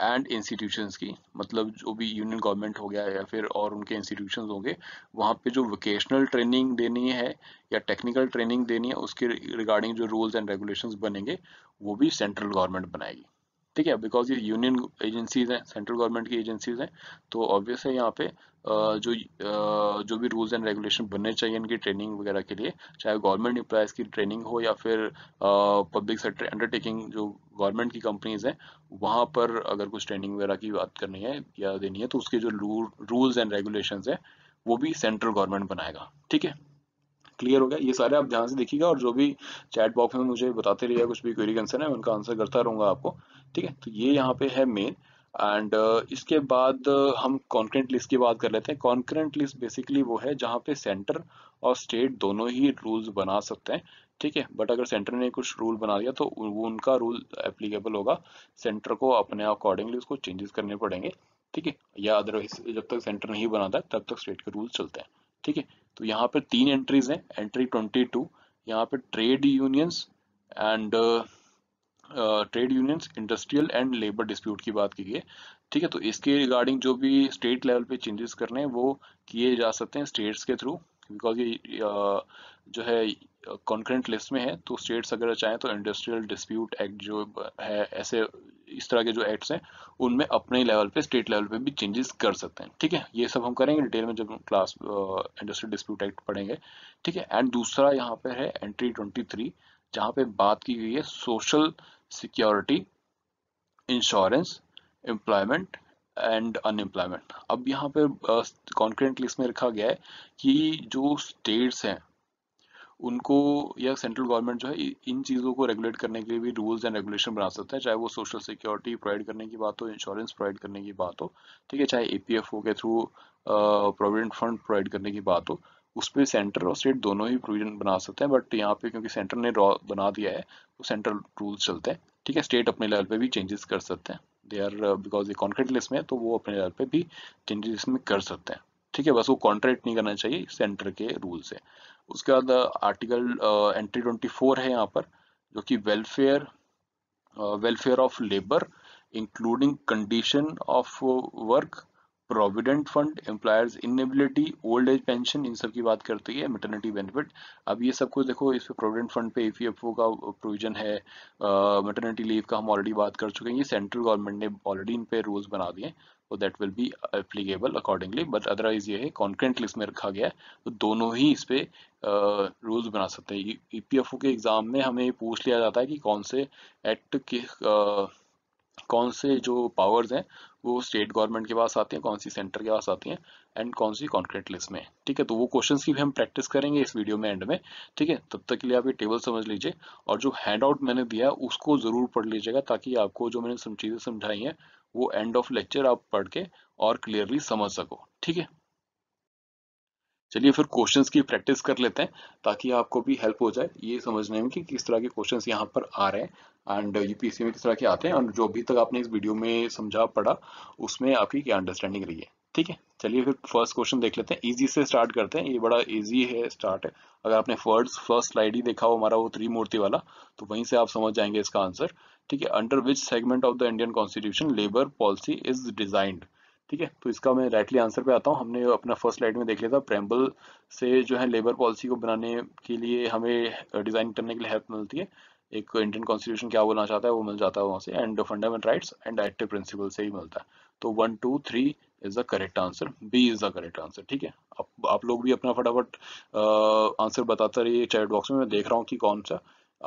एंड इंस्टीट्यूशंस की मतलब जो भी यूनियन गवर्नमेंट हो गया या फिर और उनके इंस्टीट्यूशंस होंगे वहाँ पे जो वोकेशनल ट्रेनिंग देनी है या टेक्निकल ट्रेनिंग देनी है उसके रिगार्डिंग जो रूल्स एंड रेगुलेशंस बनेंगे वो भी सेंट्रल गवर्नमेंट बनाएगी ठीक है बिकॉज ये यूनियन एजेंसीज हैं सेंट्रल गवर्नमेंट की एजेंसीज हैं तो ऑब्वियस है यहाँ पे जो जो भी रूल्स एंड रेगुलेशन बनने चाहिए इनकी ट्रेनिंग वगैरह के लिए चाहे गवर्नमेंट एम्प्लॉयज़ की ट्रेनिंग हो या फिर पब्लिक सेक्टर अंडरटेकिंग जो गवर्नमेंट की कंपनीज हैं वहाँ पर अगर कुछ ट्रेनिंग वगैरह की बात करनी है या देनी है तो उसके जो रूल्स एंड रेगुलेशन है वो भी सेंट्रल गवर्नमेंट बनाएगा ठीक है क्लियर हो गया ये सारे आप ध्यान से देखिएगा और जो भी चैट बॉक्स में मुझे बताते रहिएगा कुछ भी क्वेरी कंसर्न है उनका आंसर करता रहूंगा आपको ठीक है तो ये यहाँ पे है मेन एंड uh, इसके बाद uh, हम कॉन्क्रेंट लिस्ट की बात कर लेते हैं कॉन्क्रेंट लिस्ट बेसिकली वो है जहाँ पे सेंटर और स्टेट दोनों ही रूल्स बना सकते हैं ठीक है बट अगर सेंटर ने कुछ रूल बना दिया तो वो उनका रूल एप्लीकेबल होगा सेंटर को अपने अकॉर्डिंगली उसको चेंजेस करने पड़ेंगे ठीक है या अदरवाइज जब तक सेंटर नहीं बनाता तब तक स्टेट के रूल चलते हैं ठीक है तो यहाँ पे तीन एंट्रीज हैं एंट्री ट्वेंटी टू यहाँ पे trade unions and uh, trade unions industrial and labour dispute की बात की है ठीक है तो इसके रिगार्डिंग जो भी स्टेट लेवल पे चेंजेस करने हैं वो किए जा सकते हैं स्टेट्स के थ्रू बिकॉज ये जो है कॉन्करेंट लिस्ट में है तो स्टेट्स अगर चाहें तो इंडस्ट्रियल डिस्प्यूट एक्ट जो है ऐसे इस तरह के जो एक्ट्स हैं उनमें अपने लेवल पे स्टेट लेवल पे भी चेंजेस कर सकते हैं ठीक है ये सब हम करेंगे डिटेल में जब क्लास इंडस्ट्रियल डिस्प्यूट एक्ट पढ़ेंगे ठीक है एंड दूसरा यहाँ पे है एंट्री ट्वेंटी थ्री जहाँ पे बात की गई है social security insurance employment and unemployment अब यहाँ पे कॉन्क्रेंटली इसमें रखा गया है कि जो स्टेट्स हैं उनको या सेंट्रल गवर्नमेंट जो है इन चीज़ों को रेगुलेट करने के लिए भी रूल्स एंड रेगुलेशन बना सकता है चाहे वो सोशल सिक्योरिटी प्रोवाइड करने की बात हो इंश्योरेंस प्रोवाइड करने की बात हो ठीक है चाहे ए के थ्रू प्रोविडेंट फंड प्रोवाइड करने की बात हो उस पर सेंटर और स्टेट दोनों ही प्रोविजन बना सकते हैं बट यहाँ पे क्योंकि सेंटर ने रॉ बना दिया है तो सेंट्रल रूल्स चलते हैं ठीक है स्टेट अपने लेवल पे भी चेंजेस कर सकते हैं दे आर बिकॉज ये कॉन्क्रीट लिस्ट में है तो वो अपने लेवल पे भी चेंजेस इसमें कर सकते हैं ठीक है बस वो कॉन्ट्रैक्ट नहीं करना चाहिए सेंटर के रूल से उसके बाद आर्टिकल एंट्री ट्वेंटी है यहाँ पर जो कि welfare welfare of labour including condition of work provident fund employers inability old age pension इन सब की बात करती है मेटर्निटी बेनिफिट अब ये सब कुछ देखो इस पे प्रोविडेंट फंड पे ईपीएफओ का प्रोविजन है मेटर्निटी लीव का हम ऑलरेडी बात कर चुके हैं ये सेंट्रल गवर्नमेंट ने ऑलरेडी इन पे रूल्स बना दिए तो that will be applicable accordingly but otherwise ये है कॉन्क्रेंट लिस्ट में रखा गया है तो दोनों ही इस पे रूल्स बना सकते हैं ई e के एग्ज़ाम में हमें पूछ लिया जाता है कि कौन से एक्ट के uh, कौन से जो पावर्स हैं वो स्टेट गवर्नमेंट के पास आती हैं कौन सी सेंटर के पास आती हैं एंड कौन सी कॉन्क्रीट लिस्ट में ठीक है तो वो क्वेश्चन की भी हम प्रैक्टिस करेंगे इस वीडियो में एंड में ठीक है तब तक के लिए आप ये टेबल समझ लीजिए और जो हैंड आउट मैंने दिया है उसको ज़रूर पढ़ लीजिएगा ताकि आपको जो मैंने सब चीज़ें समझाई हैं वो एंड ऑफ लेक्चर आप पढ़ के और क्लियरली समझ सको ठीक है चलिए फिर क्वेश्चंस की प्रैक्टिस कर लेते हैं ताकि आपको भी हेल्प हो जाए ये समझने में कि किस तरह के क्वेश्चंस यहाँ पर आ रहे हैं एंड यूपीएससी में किस तरह के आते हैं और जो अभी तक आपने इस वीडियो में समझा पड़ा उसमें आपकी क्या अंडरस्टैंडिंग रही है ठीक है चलिए फिर फर्स्ट क्वेश्चन देख लेते हैं इजी से स्टार्ट करते हैं ये बड़ा इजी है स्टार्ट है अगर आपने फर्स्ट फर्स्ट स्लाइड ही देखा हो हमारा वो त्रिमूर्ति वाला तो वहीं से आप समझ जाएंगे इसका आंसर ठीक है under which segment of the Indian constitution labour policy is designed ठीक है तो इसका मैं राइटली आंसर पे आता हूँ हमने अपना फर्स्ट स्लाइड में देख लिया था प्रेम्बल से जो है लेबर पॉलिसी को बनाने के लिए हमें डिज़ाइन करने के लिए हेल्प मिलती है एक इंडियन कॉन्स्टिट्यूशन क्या बोलना चाहता है वो मिल जाता है वहाँ से and fundamental rights and active principle से ही मिलता है तो one two three is the correct answer B is the correct answer ठीक है आप आप लोग भी अपना फटाफट आंसर बताते रहिए चैट बॉक्स में मैं देख रहा हूँ कि कौन सा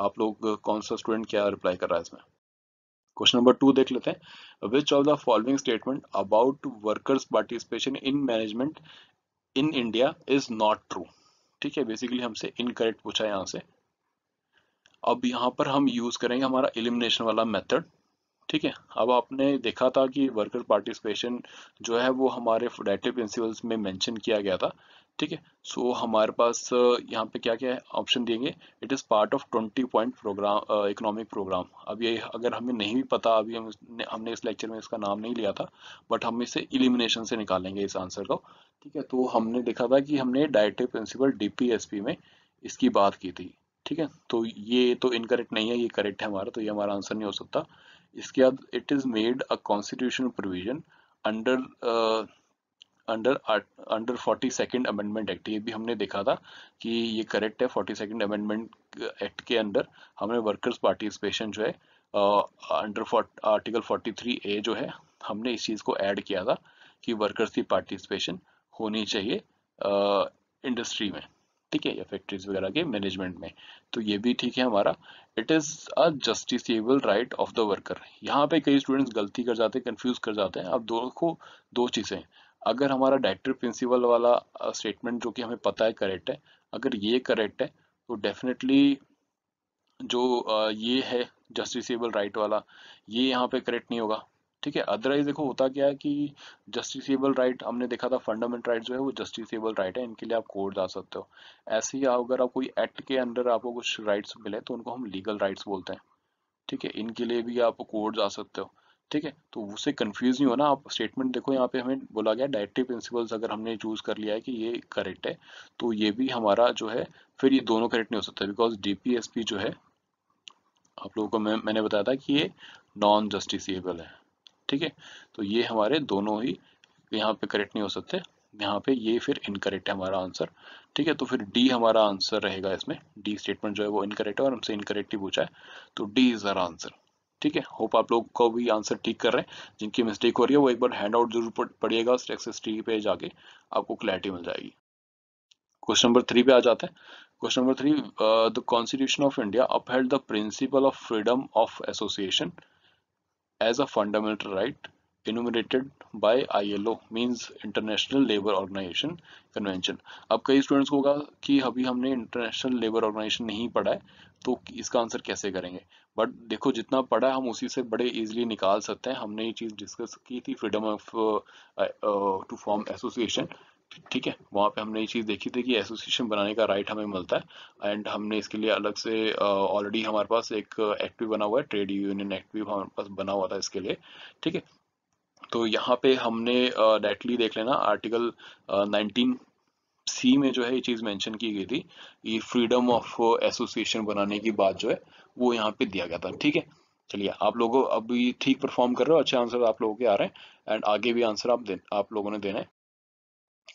आप लोग कौन सा स्टूडेंट क्या रिप्लाई कर रहा है इसमें क्वेश्चन नंबर टू देख लेते हैं which of the following statement about workers participation in management in India is not true ठीक है बेसिकली हमसे इनकरेक्ट पूछा है यहाँ से अब यहाँ पर हम यूज़ करेंगे हमारा एलिमिनेशन वाला मेथड ठीक है अब आपने देखा था कि वर्कर पार्टिसिपेशन जो है वो हमारे फुडेटिव प्रिंसिपल्स में मेंशन किया गया था ठीक है सो हमारे पास uh, यहाँ पे क्या क्या है ऑप्शन देंगे it is part of twenty point program economic program अब ये अगर हमें नहीं भी पता अभी हम हमने इस लेक्चर में इसका नाम नहीं लिया था बट हम इसे इलिमिनेशन से निकालेंगे इस आंसर को ठीक है तो हमने देखा था कि हमने डायरेक्टिव प्रिंसिपल डी में इसकी बात की थी ठीक है तो ये तो इनकरेक्ट नहीं है ये करेक्ट है हमारा तो ये हमारा आंसर नहीं हो सकता इसके बाद it is made a constitutional provision under under under forty second amendment act ये भी हमने देखा था कि ये करेक्ट है फोर्टी सेकेंड अमेंडमेंट एक्ट के अंदर हमें वर्कर्स पार्टिसिपेशन जो है under article forty three A जो है हमने इस चीज़ को ऐड किया था कि वर्कर्स की पार्टिसिपेशन होनी चाहिए इंडस्ट्री uh, में ठीक है या फैक्ट्रीज वगैरह के मैनेजमेंट में तो ये भी ठीक है हमारा it is a justiciable right of the worker यहाँ पे कई स्टूडेंट्स गलती कर जाते हैं कंफ्यूज कर जाते हैं अब देखो दो चीज़ें अगर हमारा डायरेक्टर प्रिंसिपल वाला स्टेटमेंट जो कि हमें पता है करेक्ट है अगर ये करेक्ट है तो डेफिनेटली जो ये है जस्टिसबल राइट वाला ये यहाँ पे करेक्ट नहीं होगा ठीक है अदरवाइज देखो होता क्या है कि जस्टिसेबल राइट हमने देखा था फंडामेंटल राइट जो है वो जस्टिसबल राइट है इनके लिए आप कोर्ट जा सकते हो ऐसे ही अगर आप कोई एक्ट के अंडर आपको कुछ राइट्स मिले तो उनको हम लीगल राइट्स बोलते हैं ठीक है इनके लिए भी आप कोर्ट जा सकते हो ठीक है तो उसे कंफ्यूज नहीं होना आप स्टेटमेंट देखो यहाँ पे हमें बोला गया डायरेक्टिव प्रिंसिपल्स अगर हमने चूज कर लिया है कि ये करेक्ट है तो ये भी हमारा जो है फिर ये दोनों करेक्ट नहीं हो सकता बिकॉज डीपीएसपी जो है आप लोगों को मैं मैंने बताया था कि ये नॉन जस्टिसबल है ठीक है तो ये हमारे दोनों ही यहाँ पे करेक्ट नहीं हो सकते यहाँ पे ये फिर इनकरेक्ट है हमारा आंसर ठीक है तो फिर डी हमारा आंसर रहेगा इसमें डी स्टेटमेंट जो है वो इनकरेक्ट है और हमसे इनकरेक्ट ही पूछा है तो डी इज आर आंसर ठीक है होप आप लोग को भी आंसर ठीक कर रहे हैं जिनकी मिस्टेक हो रही है वो एक बार हैंड आउट जरूर पड़ेगा टी पे जाके आपको क्लैरिटी मिल जाएगी क्वेश्चन नंबर थ्री पे आ जाते हैं question number three the constitution of India upheld the principle of freedom of association as a fundamental right enumerated by ILO means International Labour Organization Convention. अब कई स्टूडेंट्स को होगा कि अभी हमने इंटरनेशनल लेबर ऑर्गेनाइजेशन नहीं पढ़ा है तो इसका आंसर कैसे करेंगे बट देखो जितना पढ़ा है हम उसी से बड़े इजीली निकाल सकते हैं हमने ये चीज़ डिस्कस की थी freedom of to form association ठीक है वहाँ पे हमने ये चीज़ देखी थी कि एसोसिएशन बनाने का राइट हमें मिलता है एंड हमने इसके लिए अलग से ऑलरेडी uh, हमारे पास एक एक्ट भी बना हुआ है ट्रेड यूनियन एक्ट भी हमारे पास बना हुआ था इसके लिए ठीक है तो यहाँ पे हमने डायरेक्टली uh, देख लेना आर्टिकल नाइनटीन uh, सी में जो है ये चीज़ मेंशन की गई थी ये फ्रीडम ऑफ एसोसिएशन बनाने की बात जो है वो यहाँ पे दिया गया था ठीक है चलिए आप लोगों अभी ठीक परफॉर्म कर रहे हो अच्छे आंसर आप लोगों के आ रहे हैं एंड आगे भी आंसर आप दे आप लोगों ने देना है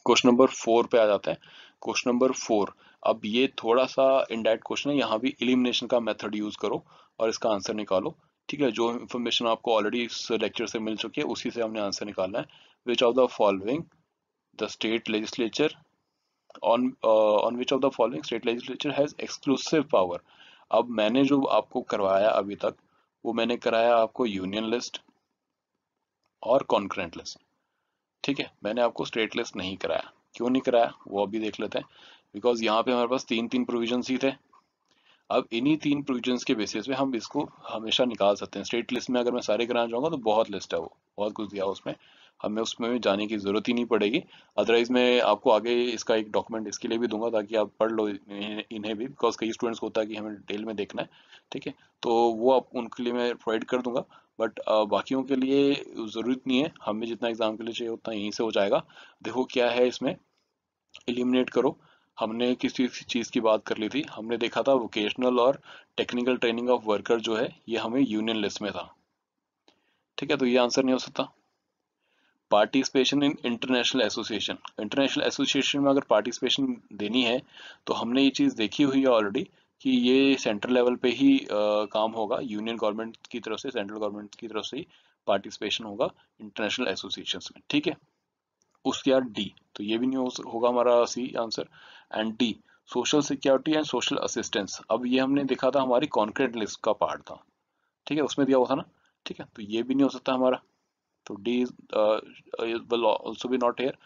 क्वेश्चन नंबर फोर पे आ जाते हैं क्वेश्चन नंबर फोर अब ये थोड़ा सा इनडायरेक्ट क्वेश्चन है यहाँ भी इलिमिनेशन का मेथड यूज करो और इसका आंसर निकालो ठीक है जो इन्फॉर्मेशन आपको ऑलरेडी इस लेक्चर से मिल चुकी है उसी से हमने आंसर निकालना है which of the following the state legislature on on which of the following state legislature has exclusive power अब मैंने जो आपको करवाया अभी तक वो मैंने कराया आपको यूनियन लिस्ट और कॉन्क्रेंट लिस्ट ठीक है मैंने आपको स्टेट लिस्ट नहीं कराया क्यों नहीं कराया वो अभी देख लेते हैं बिकॉज यहाँ पे हमारे पास तीन तीन प्रोविजन ही थे अब इन्हीं तीन प्रोविजन के बेसिस पे हम इसको हमेशा निकाल सकते हैं स्टेट लिस्ट में अगर मैं सारे कराना चाहूंगा तो बहुत लिस्ट है वो बहुत कुछ दिया उसमें हमें उसमें जाने की ज़रूरत ही नहीं पड़ेगी अदरवाइज़ मैं आपको आगे इसका एक डॉक्यूमेंट इसके लिए भी दूंगा ताकि आप पढ़ लो इन्हें भी बिकॉज कई स्टूडेंट्स को होता है कि हमें डिटेल में देखना है ठीक है तो वो आप उनके लिए मैं प्रोवाइड कर दूंगा बट बाकियों के लिए ज़रूरत नहीं है हमें जितना एग्ज़ाम के लिए चाहिए उतना यहीं से हो जाएगा देखो क्या है इसमें एलिमिनेट करो हमने किसी चीज़ की बात कर ली थी हमने देखा था वोकेशनल और टेक्निकल ट्रेनिंग ऑफ वर्कर जो है ये हमें यूनियन लिस्ट में था ठीक है तो ये आंसर नहीं हो सकता participation in international association international association में अगर पार्टिसिपेशन देनी है तो हमने ये चीज़ देखी हुई है ऑलरेडी कि ये सेंट्रल लेवल पे ही आ, काम होगा यूनियन गवर्नमेंट की तरफ से सेंट्रल गवर्नमेंट की तरफ से ही पार्टिसिपेशन होगा इंटरनेशनल एसोसिएशन में ठीक है उसके बाद डी तो ये भी नहीं होगा हमारा C answer and D social security and social assistance अब ये हमने देखा था हमारी कॉन्क्रीट लिस्ट का पार्ट था ठीक है उसमें दिया हुआ था ना ठीक है तो ये भी नहीं हो सकता हमारा तो D will also be not here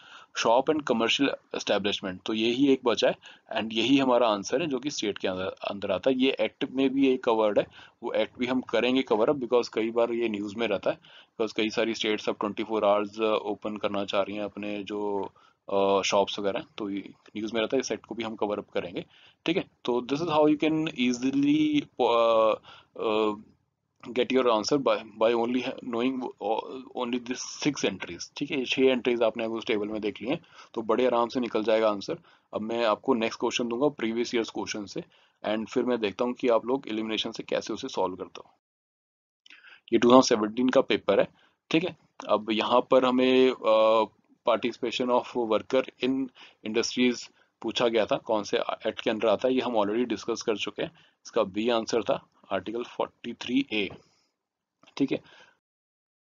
shop and commercial establishment तो यही एक बचा है एंड यही हमारा आंसर है जो कि स्टेट के अंदर आता है ये एक्ट में भी एक कवर्ड है वो एक्ट भी हम करेंगे कवर अप बिकॉज कई बार ये न्यूज़ में रहता है बिकॉज कई सारी स्टेट्स अब 24 फोर आवर्स ओपन करना चाह रही हैं अपने जो शॉप्स uh, वगैरह तो न्यूज़ में रहता है इस एक्ट को भी हम कवर अप करेंगे ठीक है तो this is how you can easily get your answer by by only knowing only this six entries ठीक है छह एंट्रीज आपने अगर उस टेबल में देख ली हैं तो बड़े आराम से निकल जाएगा आंसर अब मैं आपको नेक्स्ट क्वेश्चन दूंगा प्रीवियस ईयर्स क्वेश्चन से एंड फिर मैं देखता हूँ कि आप लोग एलिमिनेशन से कैसे उसे सॉल्व करते हो ये 2017 का पेपर है ठीक है अब यहाँ पर हमें participation of worker in industries पूछा गया था कौन से एक्ट के अंदर आता है ये हम ऑलरेडी डिस्कस कर चुके हैं इसका बी आंसर था आर्टिकल 43 ए ठीक है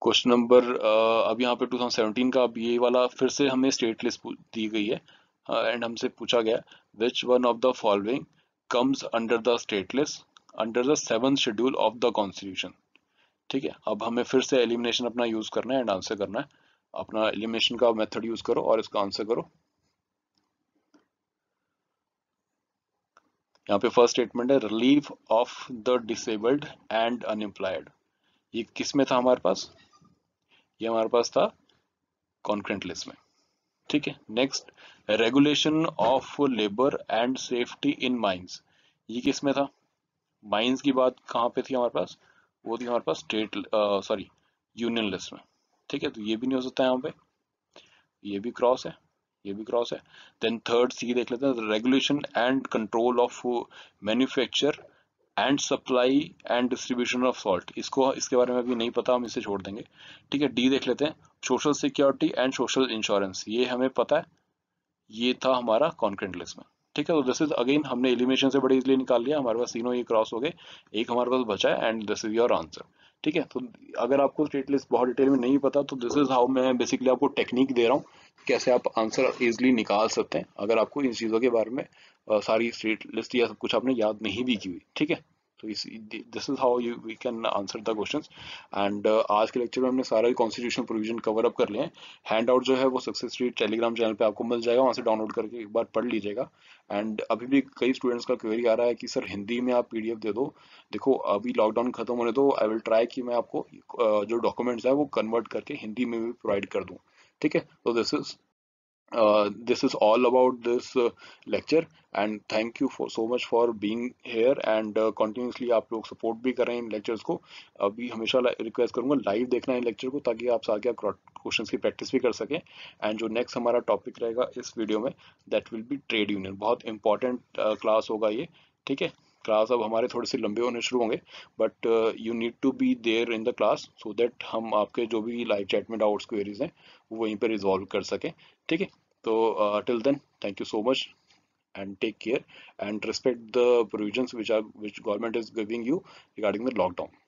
क्वेश्चन नंबर अब यहाँ पे 2017 का अब ये वाला फिर से हमें स्टेट लिस्ट दी गई है एंड हमसे पूछा गया which one of the following comes under the state list under the seven schedule of the constitution ठीक है अब हमें फिर से एलिमिनेशन अपना यूज करना है एंड आंसर करना है अपना एलिमिनेशन का मेथड यूज करो और इसका आंसर करो यहाँ पे फर्स्ट स्टेटमेंट है relief of the disabled and unemployed ये किस में था हमारे पास ये हमारे पास था कॉन्क्रेंट लिस्ट में ठीक है next regulation of labour and safety in mines ये किस में था माइंस की बात कहाँ पे थी हमारे पास वो थी हमारे पास स्टेट सॉरी यूनियन लिस्ट में ठीक है तो ये भी नहीं हो सकता यहाँ पे ये भी क्रॉस है ये भी क्रॉस है देन थर्ड सी देख लेते हैं regulation and control of manufacture and supply and distribution of salt इसको इसके बारे में अभी नहीं पता हम इसे छोड़ देंगे ठीक है डी देख लेते हैं social security and social insurance ये हमें पता है ये था हमारा कॉन्क्रेंट लिस्ट में ठीक है तो दिस इज अगेन हमने एलिमिनेशन से बड़े इजिली निकाल लिया हमारे पास तीनों ये क्रॉस हो गए एक हमारे पास बचा है and this is your answer ठीक है तो अगर आपको स्टेट लिस्ट बहुत डिटेल में नहीं पता तो दिस इज हाउ मैं बेसिकली आपको टेक्निक दे रहा हूँ कैसे आप आंसर इजिली निकाल सकते हैं अगर आपको इन चीज़ों के बारे में सारी स्टेट लिस्ट या सब कुछ आपने याद नहीं भी की हुई ठीक है तो इस this is how you we can answer the questions and आज के लेक्चर में हमने सारा कॉन्स्टिट्यूशन प्रोविजन कवर अप कर लिए हैं हैंड आउट जो है वो सक्सेस रेट टेलीग्राम चैनल पे आपको मिल जाएगा वहाँ से डाउनलोड करके एक बार पढ़ लीजिएगा एंड अभी भी कई स्टूडेंट्स का क्वेरी आ रहा है कि सर हिंदी में आप पी दे दो देखो अभी लॉकडाउन खत्म होने दो आई विल ट्राई कि मैं आपको जो डॉक्यूमेंट्स है वो कन्वर्ट करके हिंदी में भी प्रोवाइड कर दूँ ठीक है तो this is this is all about this lecture and thank you for so much for being here and continuously आप लोग सपोर्ट भी कर इन लेक्चर्स को अभी हमेशा रिक्वेस्ट करूंगा लाइव देखना इन लेक्चर को ताकि आप आगे क्वेश्चन की प्रैक्टिस भी कर सकें एंड जो नेक्स्ट हमारा टॉपिक रहेगा इस वीडियो में that will be trade union बहुत इंपॉर्टेंट क्लास uh, होगा ये ठीक है क्लास अब हमारे थोड़े से लंबे होने शुरू होंगे but you need to be there in the class so that हम आपके जो भी लाइव चैट में डाउट्स क्वेरीज हैं वहीं पे रिजॉल्व कर सकें ठीक है तो till then thank you so much and take care and respect the provisions which are which government is giving you regarding the lockdown